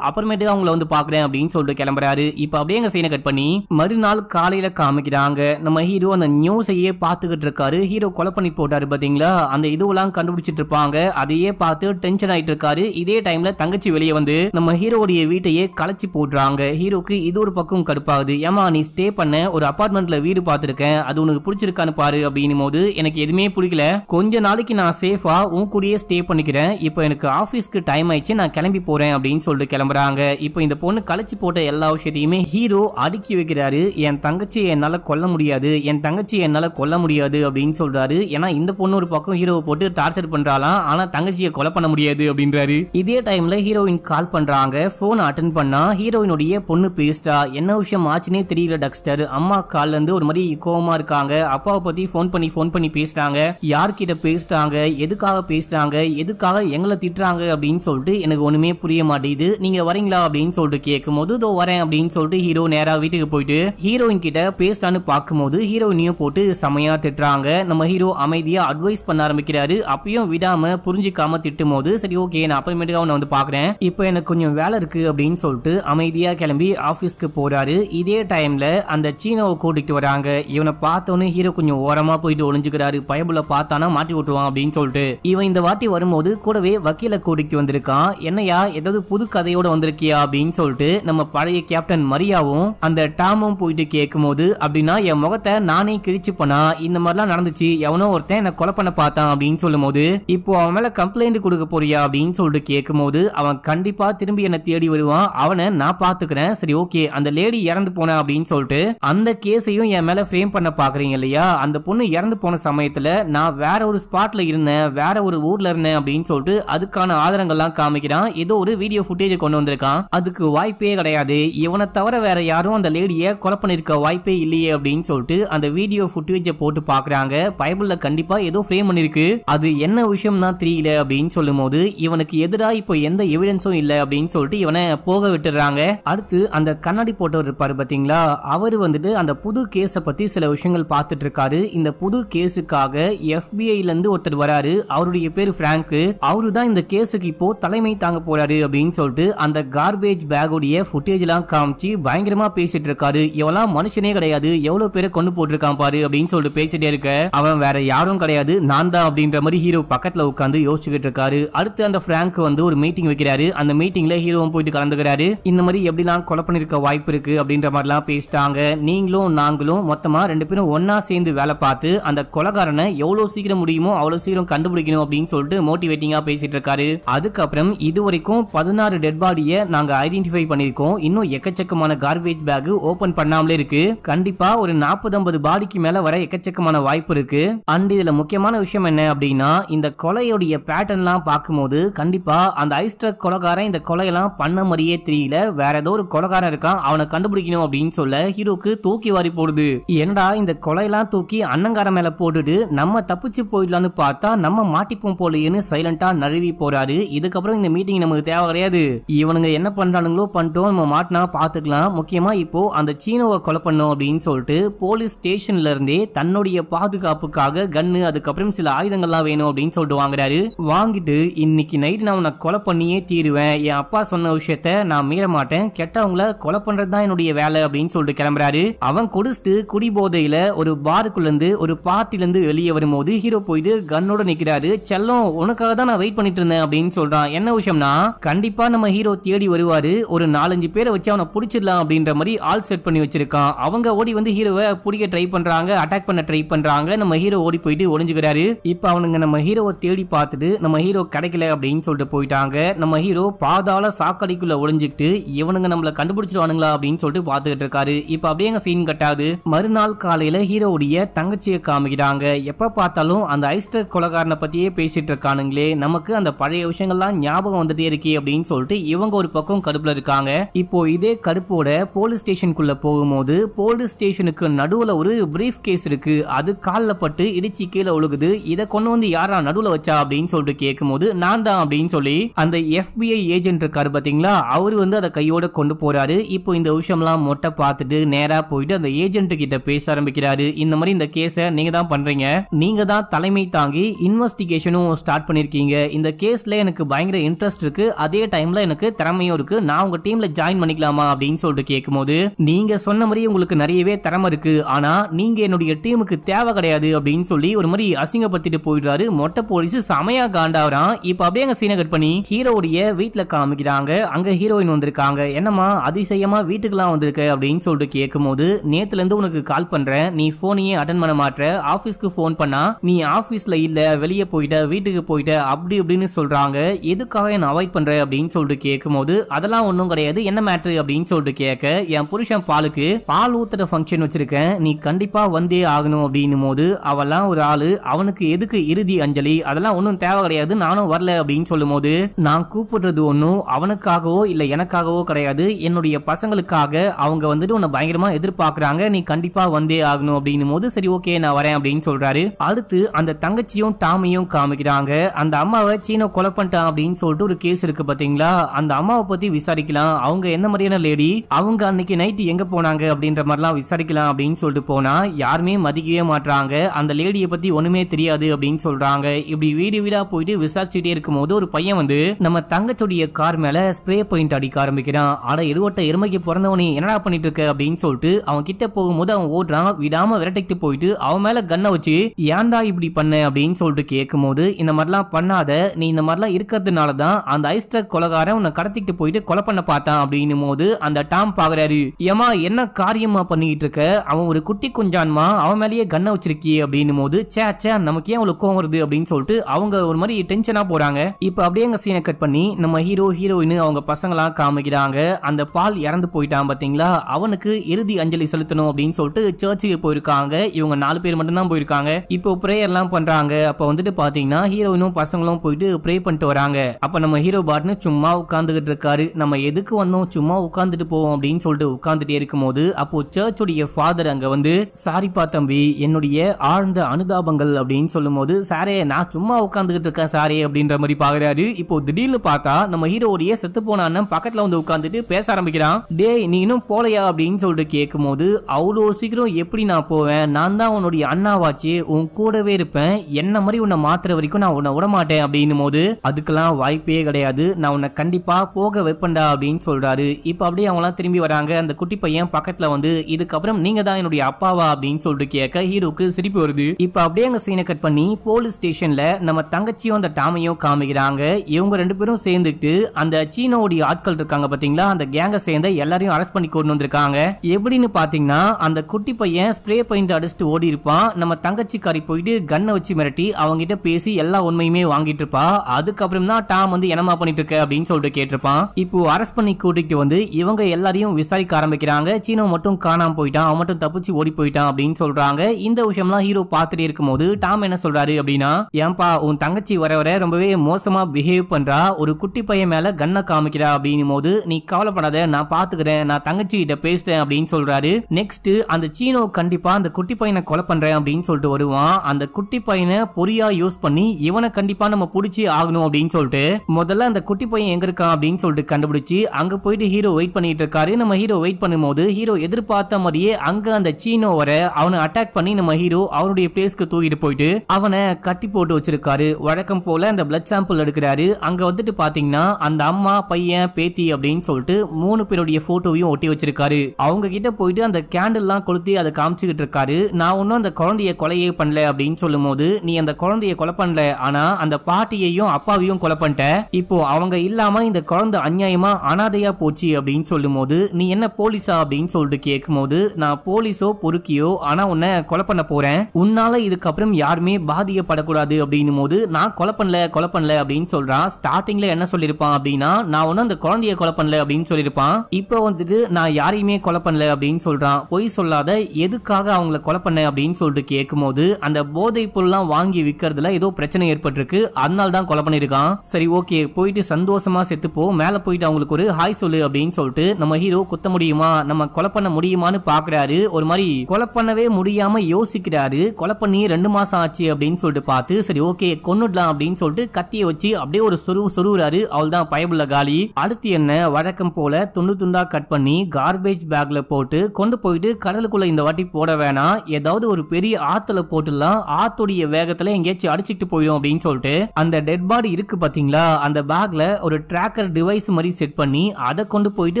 அப்புறமேட்டு அவங்கள வந்து பாக்குறேன் அப்படின்னு சொல்லிட்டு கிளம்புறாரு இப்போ அப்படியே எங்க சீனை கட் பண்ணி மறுநாள் காலையில காமிக்கிறாங்க நம்ம ஹீரோ அந்த நியூஸையே பாத்துக்கிட்டு இருக்காரு ஹீரோ கொலை பண்ணி போட்டாரு பாத்தீங்களா அந்த இதுவெல்லாம் கண்டுபிடிச்சிட்டு இருப்பாங்க அதையே பார்த்து டென்ஷன் ஆயிட்டு இருக்காரு இதே டைம்ல தங்கச்சி வெளியே வந்து நம்ம ஹீரோடைய வீட்டையே களைச்சி போடுறாங்க ஹீரோக்கு இது ஒரு பக்கம் கடுப்பாகுது ஏமா நீ ஸ்டே பண்ண ஒரு அபார்ட்மெண்ட்ல வீடு பார்த்துருக்கேன் அது உனக்கு பிடிச்சிருக்கான்னு பாரு அப்படின்னும் போது எனக்கு எதுவுமே பிடிக்கல கொஞ்ச நாளைக்கு நான் சேஃபா உன் கூடயே ஸ்டே பண்ணிக்கிறேன் இப்போ எனக்கு ஆஃபீஸ்க்கு டைம் ஆயிடுச்சு நான் கிளம்பி போகிறேன் அப்படின்னு சொல்லிட்டு கிளம்புறாங்க இப்போ இந்த பொண்ணு கழிச்சு போட்ட எல்லா விஷயத்தையுமே ஹீரோ அடுக்கி வைக்கிறாரு என் தங்கச்சி என்னால் கொல்ல முடியாது என் தங்கச்சி என்னால் கொல்ல முடியாது அப்படின்னு சொல்கிறாரு ஏன்னா இந்த பொண்ணு ஒரு பக்கம் ஹீரோவை போட்டு டார்ச்சர் பண்றாலாம் ஆனால் தங்கச்சியை கொலை பண்ண முடியாது அப்படின்றாரு இதே டைமில் ஹீரோயின் கால் பண்ணுறாங்க போன் அட்டன் பண்ணால் ஹீரோயினுடைய பொண்ணு பேசிட்டா என்ன விஷயம் ஆச்சுன்னே தெரியல டக்ஸ்டர் அம்மா இருந்து ஒரு மாதிரி கோபமா இருக்காங்க அப்பாவை பற்றி ஃபோன் பண்ணி ஃபோன் பண்ணி பேசுகிறாங்க யார்கிட்ட பேசுகிறாங்க எதுக்காக எதுக்காக பேசுகிறாங்க எதுக்காக எங்களை திட்டுறாங்க அப்படின்னு சொல்லிட்டு எனக்கு ஒன்றுமே புரிய மாட்டேங்குது நீங்கள் வரீங்களா அப்படின்னு சொல்லிட்டு கேட்கும் இதோ வரேன் அப்படின்னு சொல்லிட்டு ஹீரோ நேராக வீட்டுக்கு போயிட்டு ஹீரோயின் கிட்ட பேசலான்னு பார்க்கும்போது ஹீரோயினையும் போட்டு செமையாக திட்டுறாங்க நம்ம ஹீரோ அமைதியாக அட்வைஸ் பண்ண ஆரம்பிக்கிறாரு அப்பயும் விடாமல் புரிஞ்சிக்காம திட்டும் போது சரி ஓகே நான் அப்புறமேட்டுக்காக நான் வந்து பார்க்குறேன் இப்போ எனக்கு கொஞ்சம் வேலை இருக்குது அப்படின்னு சொல்லிட்டு அமைதியாக கிளம்பி ஆஃபீஸ்க்கு போகிறாரு இதே டைமில் அந்த சீனாவை கூட்டிகிட்டு வராங்க இவனை பார்த்தோன்னே ஹீரோ கொஞ்சம் ஓரமாக போயிட்டு ஒளிஞ்சுக்கிறாரு பயபுல பார்த்தானா மாட்டி விட்டுருவான் அப்படின்னு சொல்லிட்டு இவன் இந்த வாட்டி வரும்போது கூடவே வக்கீலை கூட்டிக்கு வந்திருக்கான் என்னையா ஏதாவது புது கதையோட வந்திருக்கியா அப்படின்னு சொல்லிட்டு நம்ம பழைய கேப்டன் மரியாவும் அந்த டாமும் போயிட்டு கேட்கும் போது அப்படின்னா என் முகத்தை நானே கிழிச்சு போனா இந்த மாதிரிலாம் நடந்துச்சு எவனோ ஒருத்தன் என்ன கொலை பண்ண பார்த்தான் அப்படின்னு சொல்லும் போது இப்போ அவன் மேல கம்ப்ளைண்ட் கொடுக்க போறியா அப்படின்னு சொல்லிட்டு கேட்கும் போது அவன் கண்டிப்பா திரும்பி என்ன தேடி வருவான் அவனை நான் பாத்துக்கிறேன் சரி ஓகே அந்த லேடி இறந்து போன அப்படின்னு சொல்லிட்டு அந்த கேஸையும் என் மேல ஃப்ரேம் பண்ண பாக்குறீங்க இல்லையா அந்த பொண்ணு இறந்து போன சமயத்துல நான் வேற ஒரு ஸ்பாட்ல இருந்தேன் வேற வேற ஒரு ஊர்ல இருந்தேன் அப்படின்னு சொல்லிட்டு அதுக்கான ஆதாரங்கள்லாம் காமிக்கிறான் ஏதோ ஒரு வீடியோ ஃபுட்டேஜ் கொண்டு வந்திருக்கான் அதுக்கு வாய்ப்பே கிடையாது இவனை தவிர வேற யாரும் அந்த லேடியை கொலை பண்ணிருக்க வாய்ப்பே இல்லையே அப்படின்னு சொல்லிட்டு அந்த வீடியோ ஃபுட்டேஜை போட்டு பாக்குறாங்க பைபிள்ல கண்டிப்பா ஏதோ ஃப்ரேம் பண்ணிருக்கு அது என்ன விஷயம் தான் தெரியல அப்படின்னு சொல்லும் போது இவனுக்கு எதிரா இப்போ எந்த எவிடன்ஸும் இல்ல அப்படின்னு சொல்லிட்டு இவனை போக விட்டுறாங்க அடுத்து அந்த கண்ணாடி போட்டவர் இருப்பாரு பாத்தீங்களா அவர் வந்துட்டு அந்த புது கேஸை பத்தி சில விஷயங்கள் பார்த்துட்டு இருக்காரு இந்த புது கேஸுக்காக எஃபிஐல இருந்து ஒருத்தர் வராரு அவர் அவருடைய பேர் பிராங்க் அவரு தான் இந்த கேஸுக்கு இப்போ தலைமை தாங்க போறாரு அப்படின்னு சொல்லிட்டு அந்த கார்பேஜ் உடைய ஃபுட்டேஜ் எல்லாம் காமிச்சு பயங்கரமா பேசிட்டு இருக்காரு எவெல்லாம் மனுஷனே கிடையாது எவ்வளவு பேரை கொண்டு போட்டிருக்கான் பாரு அப்படின்னு சொல்லிட்டு பேசிட்டே இருக்க அவன் வேற யாரும் கிடையாது நான் தான் அப்படின்ற மாதிரி ஹீரோ பக்கத்துல உட்காந்து யோசிச்சுக்கிட்டு இருக்காரு அடுத்து அந்த பிராங்க் வந்து ஒரு மீட்டிங் வைக்கிறாரு அந்த மீட்டிங்ல ஹீரோவும் போயிட்டு கலந்துக்கிறாரு இந்த மாதிரி எப்படிலாம் கொலை பண்ணிருக்க வாய்ப்பு இருக்கு அப்படின்ற மாதிரிலாம் பேசிட்டாங்க நீங்களும் நாங்களும் மொத்தமா ரெண்டு பேரும் ஒன்னா சேர்ந்து வேலை பார்த்து அந்த கொலகாரனை எவ்வளவு சீக்கிரம் முடியுமோ அவ்வளவு சீக்கிரம் கண்டுபிடிக்கணும் முடிக்கணும் அப்படின்னு சொல்லிட்டு மோட்டிவேட்டிங்கா பேசிட்டு இருக்காரு அதுக்கப்புறம் இது வரைக்கும் பதினாறு டெட் பாடியை நாங்க ஐடென்டிஃபை பண்ணிருக்கோம் இன்னும் எக்கச்சக்கமான கார்பேஜ் பேக் ஓபன் பண்ணாமலே இருக்கு கண்டிப்பா ஒரு நாற்பது ஐம்பது பாடிக்கு மேல வர எக்கச்சக்கமான வாய்ப்பு இருக்கு அண்ட் இதுல முக்கியமான விஷயம் என்ன அப்படின்னா இந்த கொலையுடைய பேட்டர்ன்லாம் பார்க்கும்போது கண்டிப்பா அந்த ஐஸ்டர் கொலகாரன் இந்த கொலையெல்லாம் பண்ண மாதிரியே தெரியல வேற ஏதோ ஒரு கொலகாரன் இருக்கான் அவனை கண்டுபிடிக்கணும் அப்படின்னு சொல்ல ஹீரோக்கு தூக்கி வாரி போடுது என்னடா இந்த கொலையெல்லாம் தூக்கி அன்னங்காரன் மேல போட்டுட்டு நம்ம தப்பிச்சு போயிடலாம்னு பார்த்தா நம்ம மாட்டிப்போம் போலேன்னு சைலண்டா நழுவி போறாரு இதுக்கப்புறம் இந்த மீட்டிங் நமக்கு தேவை கிடையாது இவனுங்க என்ன பண்றானுங்களோ பண்ணிட்டோம் நம்ம மாட்டினா பாத்துக்கலாம் முக்கியமா இப்போ அந்த சீனோவை கொலை பண்ணோம் அப்படின்னு சொல்லிட்டு போலீஸ் ஸ்டேஷன்ல இருந்தே தன்னுடைய பாதுகாப்புக்காக கன்னு அதுக்கப்புறம் சில ஆயுதங்கள்லாம் வேணும் அப்படின்னு சொல்லிட்டு வாங்குறாரு வாங்கிட்டு இன்னைக்கு நைட் நான் உன்னை கொலை பண்ணியே தீருவேன் என் அப்பா சொன்ன விஷயத்த நான் மீற மாட்டேன் கெட்டவங்கள கொலை பண்றதுதான் தான் என்னுடைய வேலை அப்படின்னு சொல்லிட்டு கிளம்புறாரு அவன் குடிச்சிட்டு குடி போதையில ஒரு பாருக்குள்ள இருந்து ஒரு பார்ட்டில இருந்து வெளியே வரும்போது ஹீரோ போயிட்டு கன்னோட நிக்கிறாரு செல்லம் உனக்காக தான் நான் வெயிட் பண்ணிட்டு இருந்தேன் அப்படின்னு சொல்றான் என்ன விஷயம்னா கண்டிப்பா நம்ம ஹீரோ தேடி வருவாரு ஒரு நாலஞ்சு பேரை வச்சு அவனை பிடிச்சிடலாம் அப்படின்ற மாதிரி ஆல் செட் பண்ணி வச்சிருக்கான் அவங்க ஓடி வந்து ஹீரோவை பிடிக்க ட்ரை பண்றாங்க அட்டாக் பண்ண ட்ரை பண்றாங்க நம்ம ஹீரோ ஓடி போயிட்டு ஒளிஞ்சுக்கிறாரு இப்போ அவனுங்க நம்ம ஹீரோவை தேடி பார்த்துட்டு நம்ம ஹீரோ கிடைக்கல அப்படின்னு சொல்லிட்டு போயிட்டாங்க நம்ம ஹீரோ பாதாள சாக்கடைக்குள்ள ஒளிஞ்சுக்கிட்டு இவனுங்க நம்மள கண்டுபிடிச்சிருவானுங்களா அப்படின்னு சொல்லிட்டு பார்த்துக்கிட்டு இருக்காரு இப்போ அப்படியே எங்க சீன் கட்டாது மறுநாள் காலையில ஹீரோவுடைய தங்கச்சியை காமிக்கிறாங்க எப்ப பார்த்தாலும் அந்த ஐஸ்டர் கொலகாரனை பத்தியே பற்றியே பேசிட்டு இருக்கானுங்களே நமக்கு அந்த பழைய விஷயங்கள்லாம் ஞாபகம் வந்துட்டே இருக்கே அப்படின்னு சொல்லிட்டு இவங்க ஒரு பக்கம் கருப்புல இருக்காங்க இப்போ இதே கடுப்போட போலீஸ் ஸ்டேஷனுக்குள்ள போகும்போது போலீஸ் ஸ்டேஷனுக்கு நடுவுல ஒரு பிரீஃப் கேஸ் இருக்கு அது காலில் பட்டு இடிச்சு கீழே ஒழுகுது இதை கொண்டு வந்து யாரா நடுவுல வச்சா அப்படின்னு சொல்லிட்டு கேட்கும்போது நான் தான் அப்படின்னு சொல்லி அந்த எஃபிஐ ஏஜென்ட் இருக்காரு பாத்தீங்களா அவர் வந்து அதை கையோட கொண்டு போறாரு இப்போ இந்த விஷயம்லாம் மொட்டை பார்த்துட்டு நேரா போயிட்டு அந்த ஏஜென்ட் கிட்ட பேச ஆரம்பிக்கிறாரு இந்த மாதிரி இந்த கேஸை நீங்க தான் பண்றீங்க நீங்க தான் தலைமை தாங்கி இன்வெஸ்டி இன்வெஸ்டிகேஷனும் ஸ்டார்ட் பண்ணியிருக்கீங்க இந்த கேஸில் எனக்கு பயங்கர இன்ட்ரெஸ்ட் இருக்குது அதே டைமில் எனக்கு திறமையும் இருக்குது நான் உங்கள் டீமில் ஜாயின் பண்ணிக்கலாமா அப்படின்னு சொல்லிட்டு கேட்கும்போது நீங்கள் சொன்ன மாதிரி உங்களுக்கு நிறையவே திறமை இருக்குது ஆனால் நீங்கள் என்னுடைய டீமுக்கு தேவை கிடையாது அப்படின்னு சொல்லி ஒரு மாதிரி அசிங்கப்படுத்திட்டு போயிடுறாரு மொட்டை போலீஸ் செமையா காண்டாவறான் இப்போ அப்படியே அங்கே சீனை கட் பண்ணி ஹீரோடைய வீட்டில் காமிக்கிறாங்க அங்கே ஹீரோயின் வந்திருக்காங்க என்னம்மா அதிசயமா வீட்டுக்கெல்லாம் வந்திருக்க அப்படின்னு சொல்லிட்டு கேட்கும்போது நேத்துலேருந்து உனக்கு கால் பண்ணுறேன் நீ ஃபோனையே அட்டன் பண்ண மாட்டேற ஆஃபீஸ்க்கு ஃபோன் பண்ணா நீ ஆஃபீஸில் இல்லை வெளியே போயிட்ட வீட்டுக்கு போயிட்ட அப்படி இப்படின்னு சொல்கிறாங்க எதுக்காக என்ன அவாய்ட் பண்ணுற அப்படின்னு சொல்லிட்டு கேட்கும்போது அதெல்லாம் ஒன்றும் கிடையாது என்ன மேட்ரு அப்படின்னு சொல்லிட்டு கேட்க என் புருஷன் பாலுக்கு பால் ஊத்துற ஃபங்க்ஷன் வச்சுருக்கேன் நீ கண்டிப்பாக வந்தே ஆகணும் அப்படின்னும் போது அவெல்லாம் ஒரு ஆள் அவனுக்கு எதுக்கு இறுதி அஞ்சலி அதெல்லாம் ஒன்றும் தேவை கிடையாது நானும் வரல அப்படின்னு சொல்லும் போது நான் கூப்பிடுறது ஒன்றும் அவனுக்காகவோ இல்லை எனக்காகவோ கிடையாது என்னுடைய பசங்களுக்காக அவங்க வந்துட்டு உன்னை பயங்கரமா எதிர்பார்க்குறாங்க நீ கண்டிப்பாக வந்தே ஆகணும் அப்படின்னும் போது சரி ஓகே நான் வரேன் அப்படின்னு சொல்றாரு அடுத்து அந்த தங்கச்சியும் டாமியும் ஆதாரம் காமிக்கிறாங்க அந்த அம்மாவை சீனை கொலை பண்ணிட்டான் அப்படின்னு சொல்லிட்டு ஒரு கேஸ் இருக்கு பாத்தீங்களா அந்த அம்மாவை பத்தி விசாரிக்கலாம் அவங்க என்ன மாதிரியான லேடி அவங்க அன்னைக்கு நைட் எங்க போனாங்க அப்படின்ற மாதிரிலாம் விசாரிக்கலாம் அப்படின்னு சொல்லிட்டு போனா யாருமே மதிக்கவே மாட்டாங்க அந்த லேடியை பத்தி ஒண்ணுமே தெரியாது அப்படின்னு சொல்றாங்க இப்படி வீடு வீடா போயிட்டு விசாரிச்சுட்டே இருக்கும் போது ஒரு பையன் வந்து நம்ம தங்கச்சுடைய கார் மேல ஸ்ப்ரே பெயிண்ட் அடிக்க ஆரம்பிக்கிறான் ஆனா எருவட்ட எருமைக்கு பிறந்தவனே என்னடா பண்ணிட்டு இருக்க அப்படின்னு சொல்லிட்டு அவன் கிட்ட போகும்போது அவன் ஓடுறான் விடாம விரட்டிட்டு போயிட்டு அவன் மேல கண்ணை வச்சு ஏன்டா இப்படி பண்ண அப்படின்னு சொல்லிட்டு கேட்க இருக்கும்போது இந்த மாதிரிலாம் பண்ணாத நீ இந்த மாதிரிலாம் இருக்கிறதுனால தான் அந்த ஐஸ் கொலகாரம் உன்னை கடத்திட்டு போயிட்டு கொலை பண்ண பார்த்தான் அப்படின்னும் போது அந்த டாம் பாக்குறாரு ஏமா என்ன காரியமா பண்ணிட்டு இருக்க அவன் ஒரு குட்டி குஞ்சான்மா அவன் மேலேயே கண்ணை வச்சிருக்கியே அப்படின்னும் போது சே சே நமக்கு ஏன் அவ்வளோ கோவம் வருது அப்படின்னு சொல்லிட்டு அவங்க ஒரு மாதிரி டென்ஷனாக போகிறாங்க இப்போ அப்படியே எங்கள் சீனை கட் பண்ணி நம்ம ஹீரோ ஹீரோயின் அவங்க பசங்களாம் காமிக்கிறாங்க அந்த பால் இறந்து போயிட்டான் பார்த்தீங்களா அவனுக்கு இறுதி அஞ்சலி செலுத்தணும் அப்படின்னு சொல்லிட்டு சர்ச்சுக்கு போயிருக்காங்க இவங்க நாலு பேர் மட்டும் தான் போயிருக்காங்க இப்போ எல்லாம் பண்ணுறாங்க அப்போ வந்துட்டு பார்த்தீங்கன்னா ஹீரோயினும் பசங்களும் போயிட்டு ப்ரே பண்ணிட்டு வராங்க அப்போ நம்ம ஹீரோ பாட்னு சும்மா உட்காந்துகிட்டு இருக்காரு நம்ம எதுக்கு வந்தோம் சும்மா உட்காந்துட்டு போவோம் அப்படின்னு சொல்லிட்டு உட்காந்துட்டே இருக்கும்போது அப்போ சர்ச்சுடைய ஃபாதர் அங்கே வந்து சாரிப்பா தம்பி என்னுடைய ஆழ்ந்த அனுதாபங்கள் அப்படின்னு சொல்லும்போது சாரே நான் சும்மா உட்காந்துக்கிட்டு இருக்கேன் சாரே அப்படின்ற மாதிரி பார்க்குறாரு இப்போ திடீர்னு பார்த்தா நம்ம ஹீரோடைய செத்து போன அண்ணன் பக்கத்தில் வந்து உட்காந்துட்டு பேச ஆரம்பிக்கிறான் டே நீ இன்னும் போலையா அப்படின்னு சொல்லிட்டு கேட்கும் போது அவ்வளோ சீக்கிரம் எப்படி நான் போவேன் நான் தான் உன்னுடைய அண்ணாவாச்சு உன் கூடவே இருப்பேன் என்ன மாதிரி உன்னை மாத்திரை வரைக்கும் நான் உன்னை விடமாட்டேன் அப்படின்னு போது அதுக்கெல்லாம் வாய்ப்பே கிடையாது நான் உன்னை கண்டிப்பா போக வைப்பண்டா அப்படின்னு சொல்றாரு இப்ப அப்படியே அவங்களாம் திரும்பி வராங்க அந்த குட்டி பையன் பக்கத்துல வந்து இதுக்கப்புறம் நீங்க தான் என்னுடைய அப்பாவா அப்படின்னு சொல்லிட்டு கேட்க ஹீரோக்கு சிரிப்பு வருது இப்ப அப்படியே அங்க சீனை கட் பண்ணி போலீஸ் ஸ்டேஷன்ல நம்ம தங்கச்சியும் அந்த டாமையும் காமிக்கிறாங்க இவங்க ரெண்டு பேரும் சேர்ந்துட்டு அந்த சீனோடைய ஆட்கள் இருக்காங்க பாத்தீங்களா அந்த கேங்க சேர்ந்த எல்லாரையும் அரெஸ்ட் பண்ணி கொண்டு வந்திருக்காங்க எப்படின்னு பாத்தீங்கன்னா அந்த குட்டி பையன் ஸ்ப்ரே பெயிண்ட் அடிச்சுட்டு ஓடி இருப்பான் நம்ம தங்கச்சிக்காரி போயிட்டு கண்ணை வச்சு மிரட்டி அவங்க கிட்ட பேசி எல்லா உண்மையுமே வாங்கிட்டு இருப்பா அதுக்கப்புறம் தான் டாம் வந்து என்னமா பண்ணிட்டு இருக்க அப்படின்னு சொல்லிட்டு கேட்டிருப்பான் இப்போ அரஸ்ட் பண்ணி கூட்டிட்டு வந்து இவங்க எல்லாரையும் விசாரிக்க ஆரம்பிக்கிறாங்க சீனோ மட்டும் காணாம போயிட்டான் அவன் மட்டும் தப்பிச்சு ஓடி போயிட்டான் அப்படின்னு சொல்றாங்க இந்த விஷயம்லாம் ஹீரோ பார்த்துட்டு இருக்கும்போது டாம் என்ன சொல்றாரு அப்படின்னா ஏன்பா உன் தங்கச்சி வர வர ரொம்பவே மோசமா பிஹேவ் பண்றா ஒரு குட்டி பையன் மேல கண்ணை காமிக்கிறா அப்படின்னும் போது நீ கவலைப்படாத நான் பாத்துக்கிறேன் நான் தங்கச்சி கிட்ட பேசுறேன் அப்படின்னு சொல்றாரு நெக்ஸ்ட் அந்த சீனோ கண்டிப்பா அந்த குட்டி பையனை கொலை பண்றேன் அப்படின்னு சொல்லிட்டு வருவான் அந்த குட்டி பையனை பொறியா யூஸ் ஃபோர்ஸ் பண்ணி இவனை கண்டிப்பா நம்ம புடிச்சு ஆகணும் அப்படின்னு சொல்லிட்டு முதல்ல அந்த குட்டி பையன் எங்க இருக்கான் அப்படின்னு சொல்லிட்டு கண்டுபிடிச்சு அங்க போயிட்டு ஹீரோ வெயிட் பண்ணிட்டு இருக்காரு நம்ம ஹீரோ வெயிட் பண்ணும்போது ஹீரோ எதிர்பார்த்த மாதிரியே அங்க அந்த சீனோ வர அவனை அட்டாக் பண்ணி நம்ம ஹீரோ அவனுடைய பிளேஸ்க்கு தூக்கிட்டு போயிட்டு அவனை கட்டி போட்டு வச்சிருக்காரு வழக்கம் போல அந்த பிளட் சாம்பிள் எடுக்கிறாரு அங்க வந்துட்டு பாத்தீங்கன்னா அந்த அம்மா பையன் பேத்தி அப்படின்னு சொல்லிட்டு மூணு பேருடைய போட்டோவையும் ஒட்டி வச்சிருக்காரு அவங்க கிட்ட போயிட்டு அந்த கேண்டில் எல்லாம் கொளுத்தி அதை காமிச்சுக்கிட்டு இருக்காரு நான் ஒன்னும் அந்த குழந்தைய கொலையே பண்ணல அப்படின்னு சொல்லும் போது நீ அந்த குழந்தைய பாட்டியை கொலை பண்ணல ஆனா அந்த பாட்டியையும் அப்பாவையும் கொலை பண்ணிட்ட இப்போ அவங்க இல்லாம இந்த குழந்தை அநியாயமா அனாதையா போச்சு அப்படின்னு சொல்லும் போது நீ என்ன போலீஸா அப்படின்னு சொல்லிட்டு கேட்கும் போது நான் போலீஸோ பொறுக்கியோ ஆனா உன்னை கொலை பண்ண போறேன் உன்னால இதுக்கப்புறம் யாருமே பாதிக்கப்படக்கூடாது அப்படின்னும் போது நான் கொலை பண்ணல கொலை பண்ணல அப்படின்னு சொல்றான் ஸ்டார்டிங்ல என்ன சொல்லியிருப்பான் அப்படின்னா நான் ஒன்னும் அந்த குழந்தைய கொலை பண்ணல அப்படின்னு சொல்லியிருப்பான் இப்போ வந்துட்டு நான் யாரையுமே கொலை பண்ணல அப்படின்னு சொல்றான் பொய் சொல்லாத எதுக்காக அவங்கள கொலை பண்ண அப்படின்னு சொல்லிட்டு கேட்கும் போது அந்த போதை பொருள்லாம் வாங்கி விற்கிறதுல இடத்துல ஏதோ பிரச்சனை ஏற்பட்டிருக்கு அதனால தான் கொலை பண்ணியிருக்கான் சரி ஓகே போயிட்டு சந்தோஷமா செத்துப்போ மேல போயிட்டு அவங்களுக்கு ஒரு ஹாய் சொல்லு அப்படின்னு சொல்லிட்டு நம்ம ஹீரோ குத்த முடியுமா நம்ம கொலை பண்ண முடியுமான்னு பாக்குறாரு ஒரு மாதிரி கொலை பண்ணவே முடியாம யோசிக்கிறாரு கொலை பண்ணி ரெண்டு மாசம் ஆச்சு அப்படின்னு சொல்லிட்டு பார்த்து சரி ஓகே கொன்னுடலாம் அப்படின்னு சொல்லிட்டு கத்திய வச்சு அப்படியே ஒரு சொரு சொருவுறாரு அவள் தான் பயபுள்ள காலி அடுத்து என்ன வழக்கம் போல துண்டு துண்டா கட் பண்ணி கார்பேஜ் பேக்ல போட்டு கொண்டு போயிட்டு கடலுக்குள்ள இந்த வாட்டி போட வேணாம் ஏதாவது ஒரு பெரிய ஆத்துல போட்டுலாம் ஆத்துடைய வேகத்துல எங்கேயாச்சும் அடிச்சுட்டு போயிடும் அப்படின்னு சொல்லிட்டு அந்த டெட் பாடி இருக்கு பாத்தீங்களா அந்த பேக்ல ஒரு ட்ராக்கர் டிவைஸ் மாதிரி செட் பண்ணி அதை கொண்டு போயிட்டு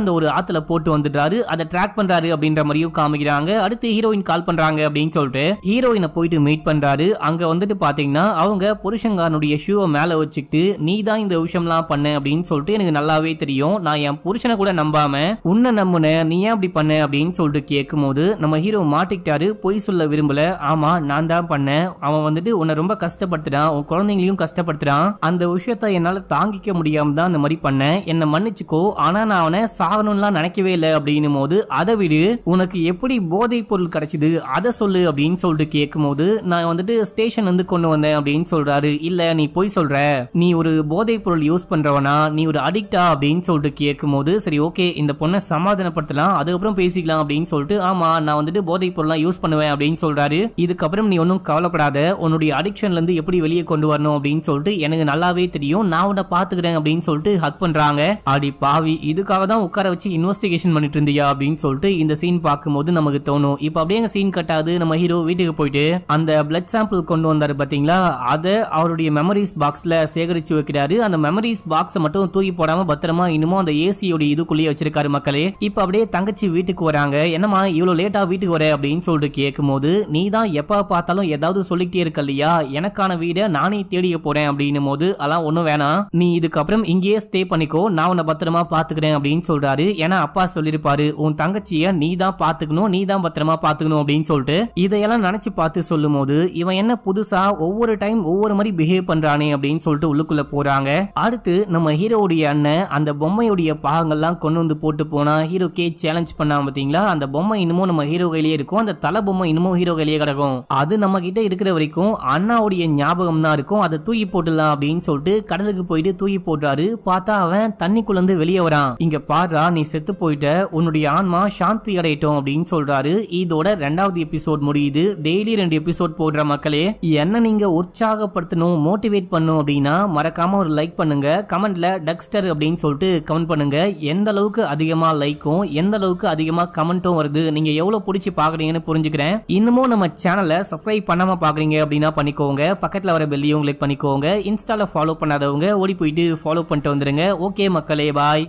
அந்த ஒரு ஆத்துல போட்டு வந்துடுறாரு அதை ட்ராக் பண்றாரு அப்படின்ற மாதிரியும் காமிக்கிறாங்க அடுத்து ஹீரோயின் கால் பண்றாங்க அப்படின்னு சொல்லிட்டு ஹீரோயினை போயிட்டு மீட் பண்றாரு அங்க வந்துட்டு பாத்தீங்கன்னா அவங்க புருஷங்கானுடைய ஷூவை மேல வச்சுக்கிட்டு நீ தான் இந்த விஷயம்லாம் பண்ண அப்படின்னு சொல்லிட்டு எனக்கு நல்லாவே தெரியும் நான் என் புருஷனை கூட நம்பாம உன்னை நம்புன நீ ஏன் அப்படி பண்ண அப்படின்னு சொல்லிட்டு கேட்கும் நம்ம ஹீரோ மாட்டிக்கிட்டாரு பொய் சொல்ல விரும்பல ஆமா நான் தான் பண்ணேன் அவன் வந்துட்டு உன்னை ரொம்ப கஷ்டம் கஷ்டப்படுத்துறான் உன் குழந்தைங்களையும் கஷ்டப்படுத்துறான் அந்த விஷயத்த என்னால் தாங்கிக்க முடியாம தான் இந்த மாதிரி பண்ணேன் என்னை மன்னிச்சுக்கோ ஆனால் நான் அவனை சாகணும்லாம் நினைக்கவே இல்லை அப்படின்னும் போது அதை விடு உனக்கு எப்படி போதை பொருள் கிடைச்சிது அதை சொல்லு அப்படின்னு சொல்லிட்டு கேட்கும்போது நான் வந்துட்டு ஸ்டேஷன் வந்து கொண்டு வந்தேன் அப்படின்னு சொல்றாரு இல்லை நீ போய் சொல்ற நீ ஒரு போதை பொருள் யூஸ் பண்றவனா நீ ஒரு அடிக்டா அப்படின்னு சொல்லிட்டு கேட்கும்போது சரி ஓகே இந்த பொண்ணை சமாதானப்படுத்தலாம் அதுக்கப்புறம் பேசிக்கலாம் அப்படின்னு சொல்லிட்டு ஆமா நான் வந்துட்டு போதை பொருள்லாம் யூஸ் பண்ணுவேன் அப்படின்னு சொல்றாரு இதுக்கப்புறம் நீ ஒன்றும் கவலைப்படாத உன்னுடைய அடிக்ஷன்ல வந்து எப்படி வெளியே கொண்டு வரணும் அப்படின்னு சொல்லிட்டு எனக்கு நல்லாவே தெரியும் நான் உன்னை பாத்துக்கிறேன் அப்படின்னு சொல்லிட்டு ஹக் பண்றாங்க அடி பாவி இதுக்காக தான் உட்கார வச்சு இன்வெஸ்டிகேஷன் பண்ணிட்டு இருந்தியா அப்படின்னு சொல்லிட்டு இந்த சீன் பார்க்கும்போது நமக்கு தோணும் இப்போ அப்படியே சீன் கட்டாது நம்ம ஹீரோ வீட்டுக்கு போயிட்டு அந்த பிளட் சாம்பிள் கொண்டு வந்தாரு பாத்தீங்களா அதை அவருடைய மெமரிஸ் பாக்ஸ்ல சேகரிச்சு வைக்கிறாரு அந்த மெமரிஸ் பாக்ஸை மட்டும் தூக்கி போடாம பத்திரமா இன்னமும் அந்த ஏசியோட இதுக்குள்ளேயே வச்சிருக்காரு மக்களே இப்போ அப்படியே தங்கச்சி வீட்டுக்கு வராங்க என்னம்மா இவ்வளவு லேட்டா வீட்டுக்கு வர அப்படின்னு சொல்லிட்டு கேட்கும் போது நீ தான் எப்போ பார்த்தாலும் ஏதாவது சொல்லிக்கிட்டே இருக்க இல்லையா எனக்கு எனக்கான வீடை நானே தேடிய போறேன் அப்படின்னும் போது அதெல்லாம் ஒன்றும் வேணாம் நீ இதுக்கப்புறம் இங்கேயே ஸ்டே பண்ணிக்கோ நான் உன்னை பத்திரமா பார்த்துக்கிறேன் அப்படின்னு சொல்றாரு ஏன்னா அப்பா சொல்லியிருப்பாரு உன் தங்கச்சியை நீ தான் பார்த்துக்கணும் நீ தான் பத்திரமா பார்த்துக்கணும் அப்படின்னு சொல்லிட்டு இதையெல்லாம் நினைச்சு பார்த்து சொல்லும் போது இவன் என்ன புதுசா ஒவ்வொரு டைம் ஒவ்வொரு மாதிரி பிஹேவ் பண்றானே அப்படின்னு சொல்லிட்டு உள்ளுக்குள்ள போறாங்க அடுத்து நம்ம ஹீரோவுடைய அண்ணன் அந்த பொம்மையுடைய பாகங்கள்லாம் கொண்டு வந்து போட்டு போனா ஹீரோக்கே சேலஞ்ச் பண்ணா பார்த்தீங்களா அந்த பொம்மை இன்னமும் நம்ம ஹீரோ கையிலேயே இருக்கும் அந்த தலை பொம்மை இன்னமும் ஹீரோ கையிலேயே கிடக்கும் அது நம்ம கிட்ட இருக்கிற வரைக்கும் அண்ணாவுடைய ஞாபகம் தான் இருக்கும் அதை தூக்கி போட்டுடலாம் அப்படின்னு சொல்லிட்டு கடலுக்கு போயிட்டு தூக்கி போடுறாரு பார்த்தா அவன் தண்ணிக்குள்ளேருந்து வெளியே வரான் இங்க பாடுறா நீ செத்து போயிட்ட உன்னுடைய ஆன்மா சாந்தி அடையட்டும் அப்படின்னு சொல்றாரு இதோட ரெண்டாவது எபிசோட் முடியுது டெய்லி ரெண்டு எபிசோட் போடுற மக்களே என்ன நீங்க உற்சாகப்படுத்தணும் மோட்டிவேட் பண்ணும் அப்படின்னா மறக்காம ஒரு லைக் பண்ணுங்க கமெண்ட்ல டக்ஸ்டர் அப்படின்னு சொல்லிட்டு கமெண்ட் பண்ணுங்க எந்த அளவுக்கு அதிகமா லைக்கும் எந்த அளவுக்கு அதிகமா கமெண்ட்டும் வருது நீங்க எவ்வளவு பிடிச்சி பாக்குறீங்கன்னு புரிஞ்சுக்கிறேன் இன்னமும் நம்ம சேனலை சப்ஸ்கிரைப் பண்ணாம பாக்குறீங்க அப்படின்னா பண்ணிக்கோங்க பக்கத்தில் வர பெல்லையும் கிளிக் பண்ணிக்கோங்க இன்ஸ்டாவில் ஃபாலோ பண்ணாதவங்க ஓடி போயிட்டு ஃபாலோ பண்ணிட்டு வந்துடுங்க ஓகே மக்களே பாய்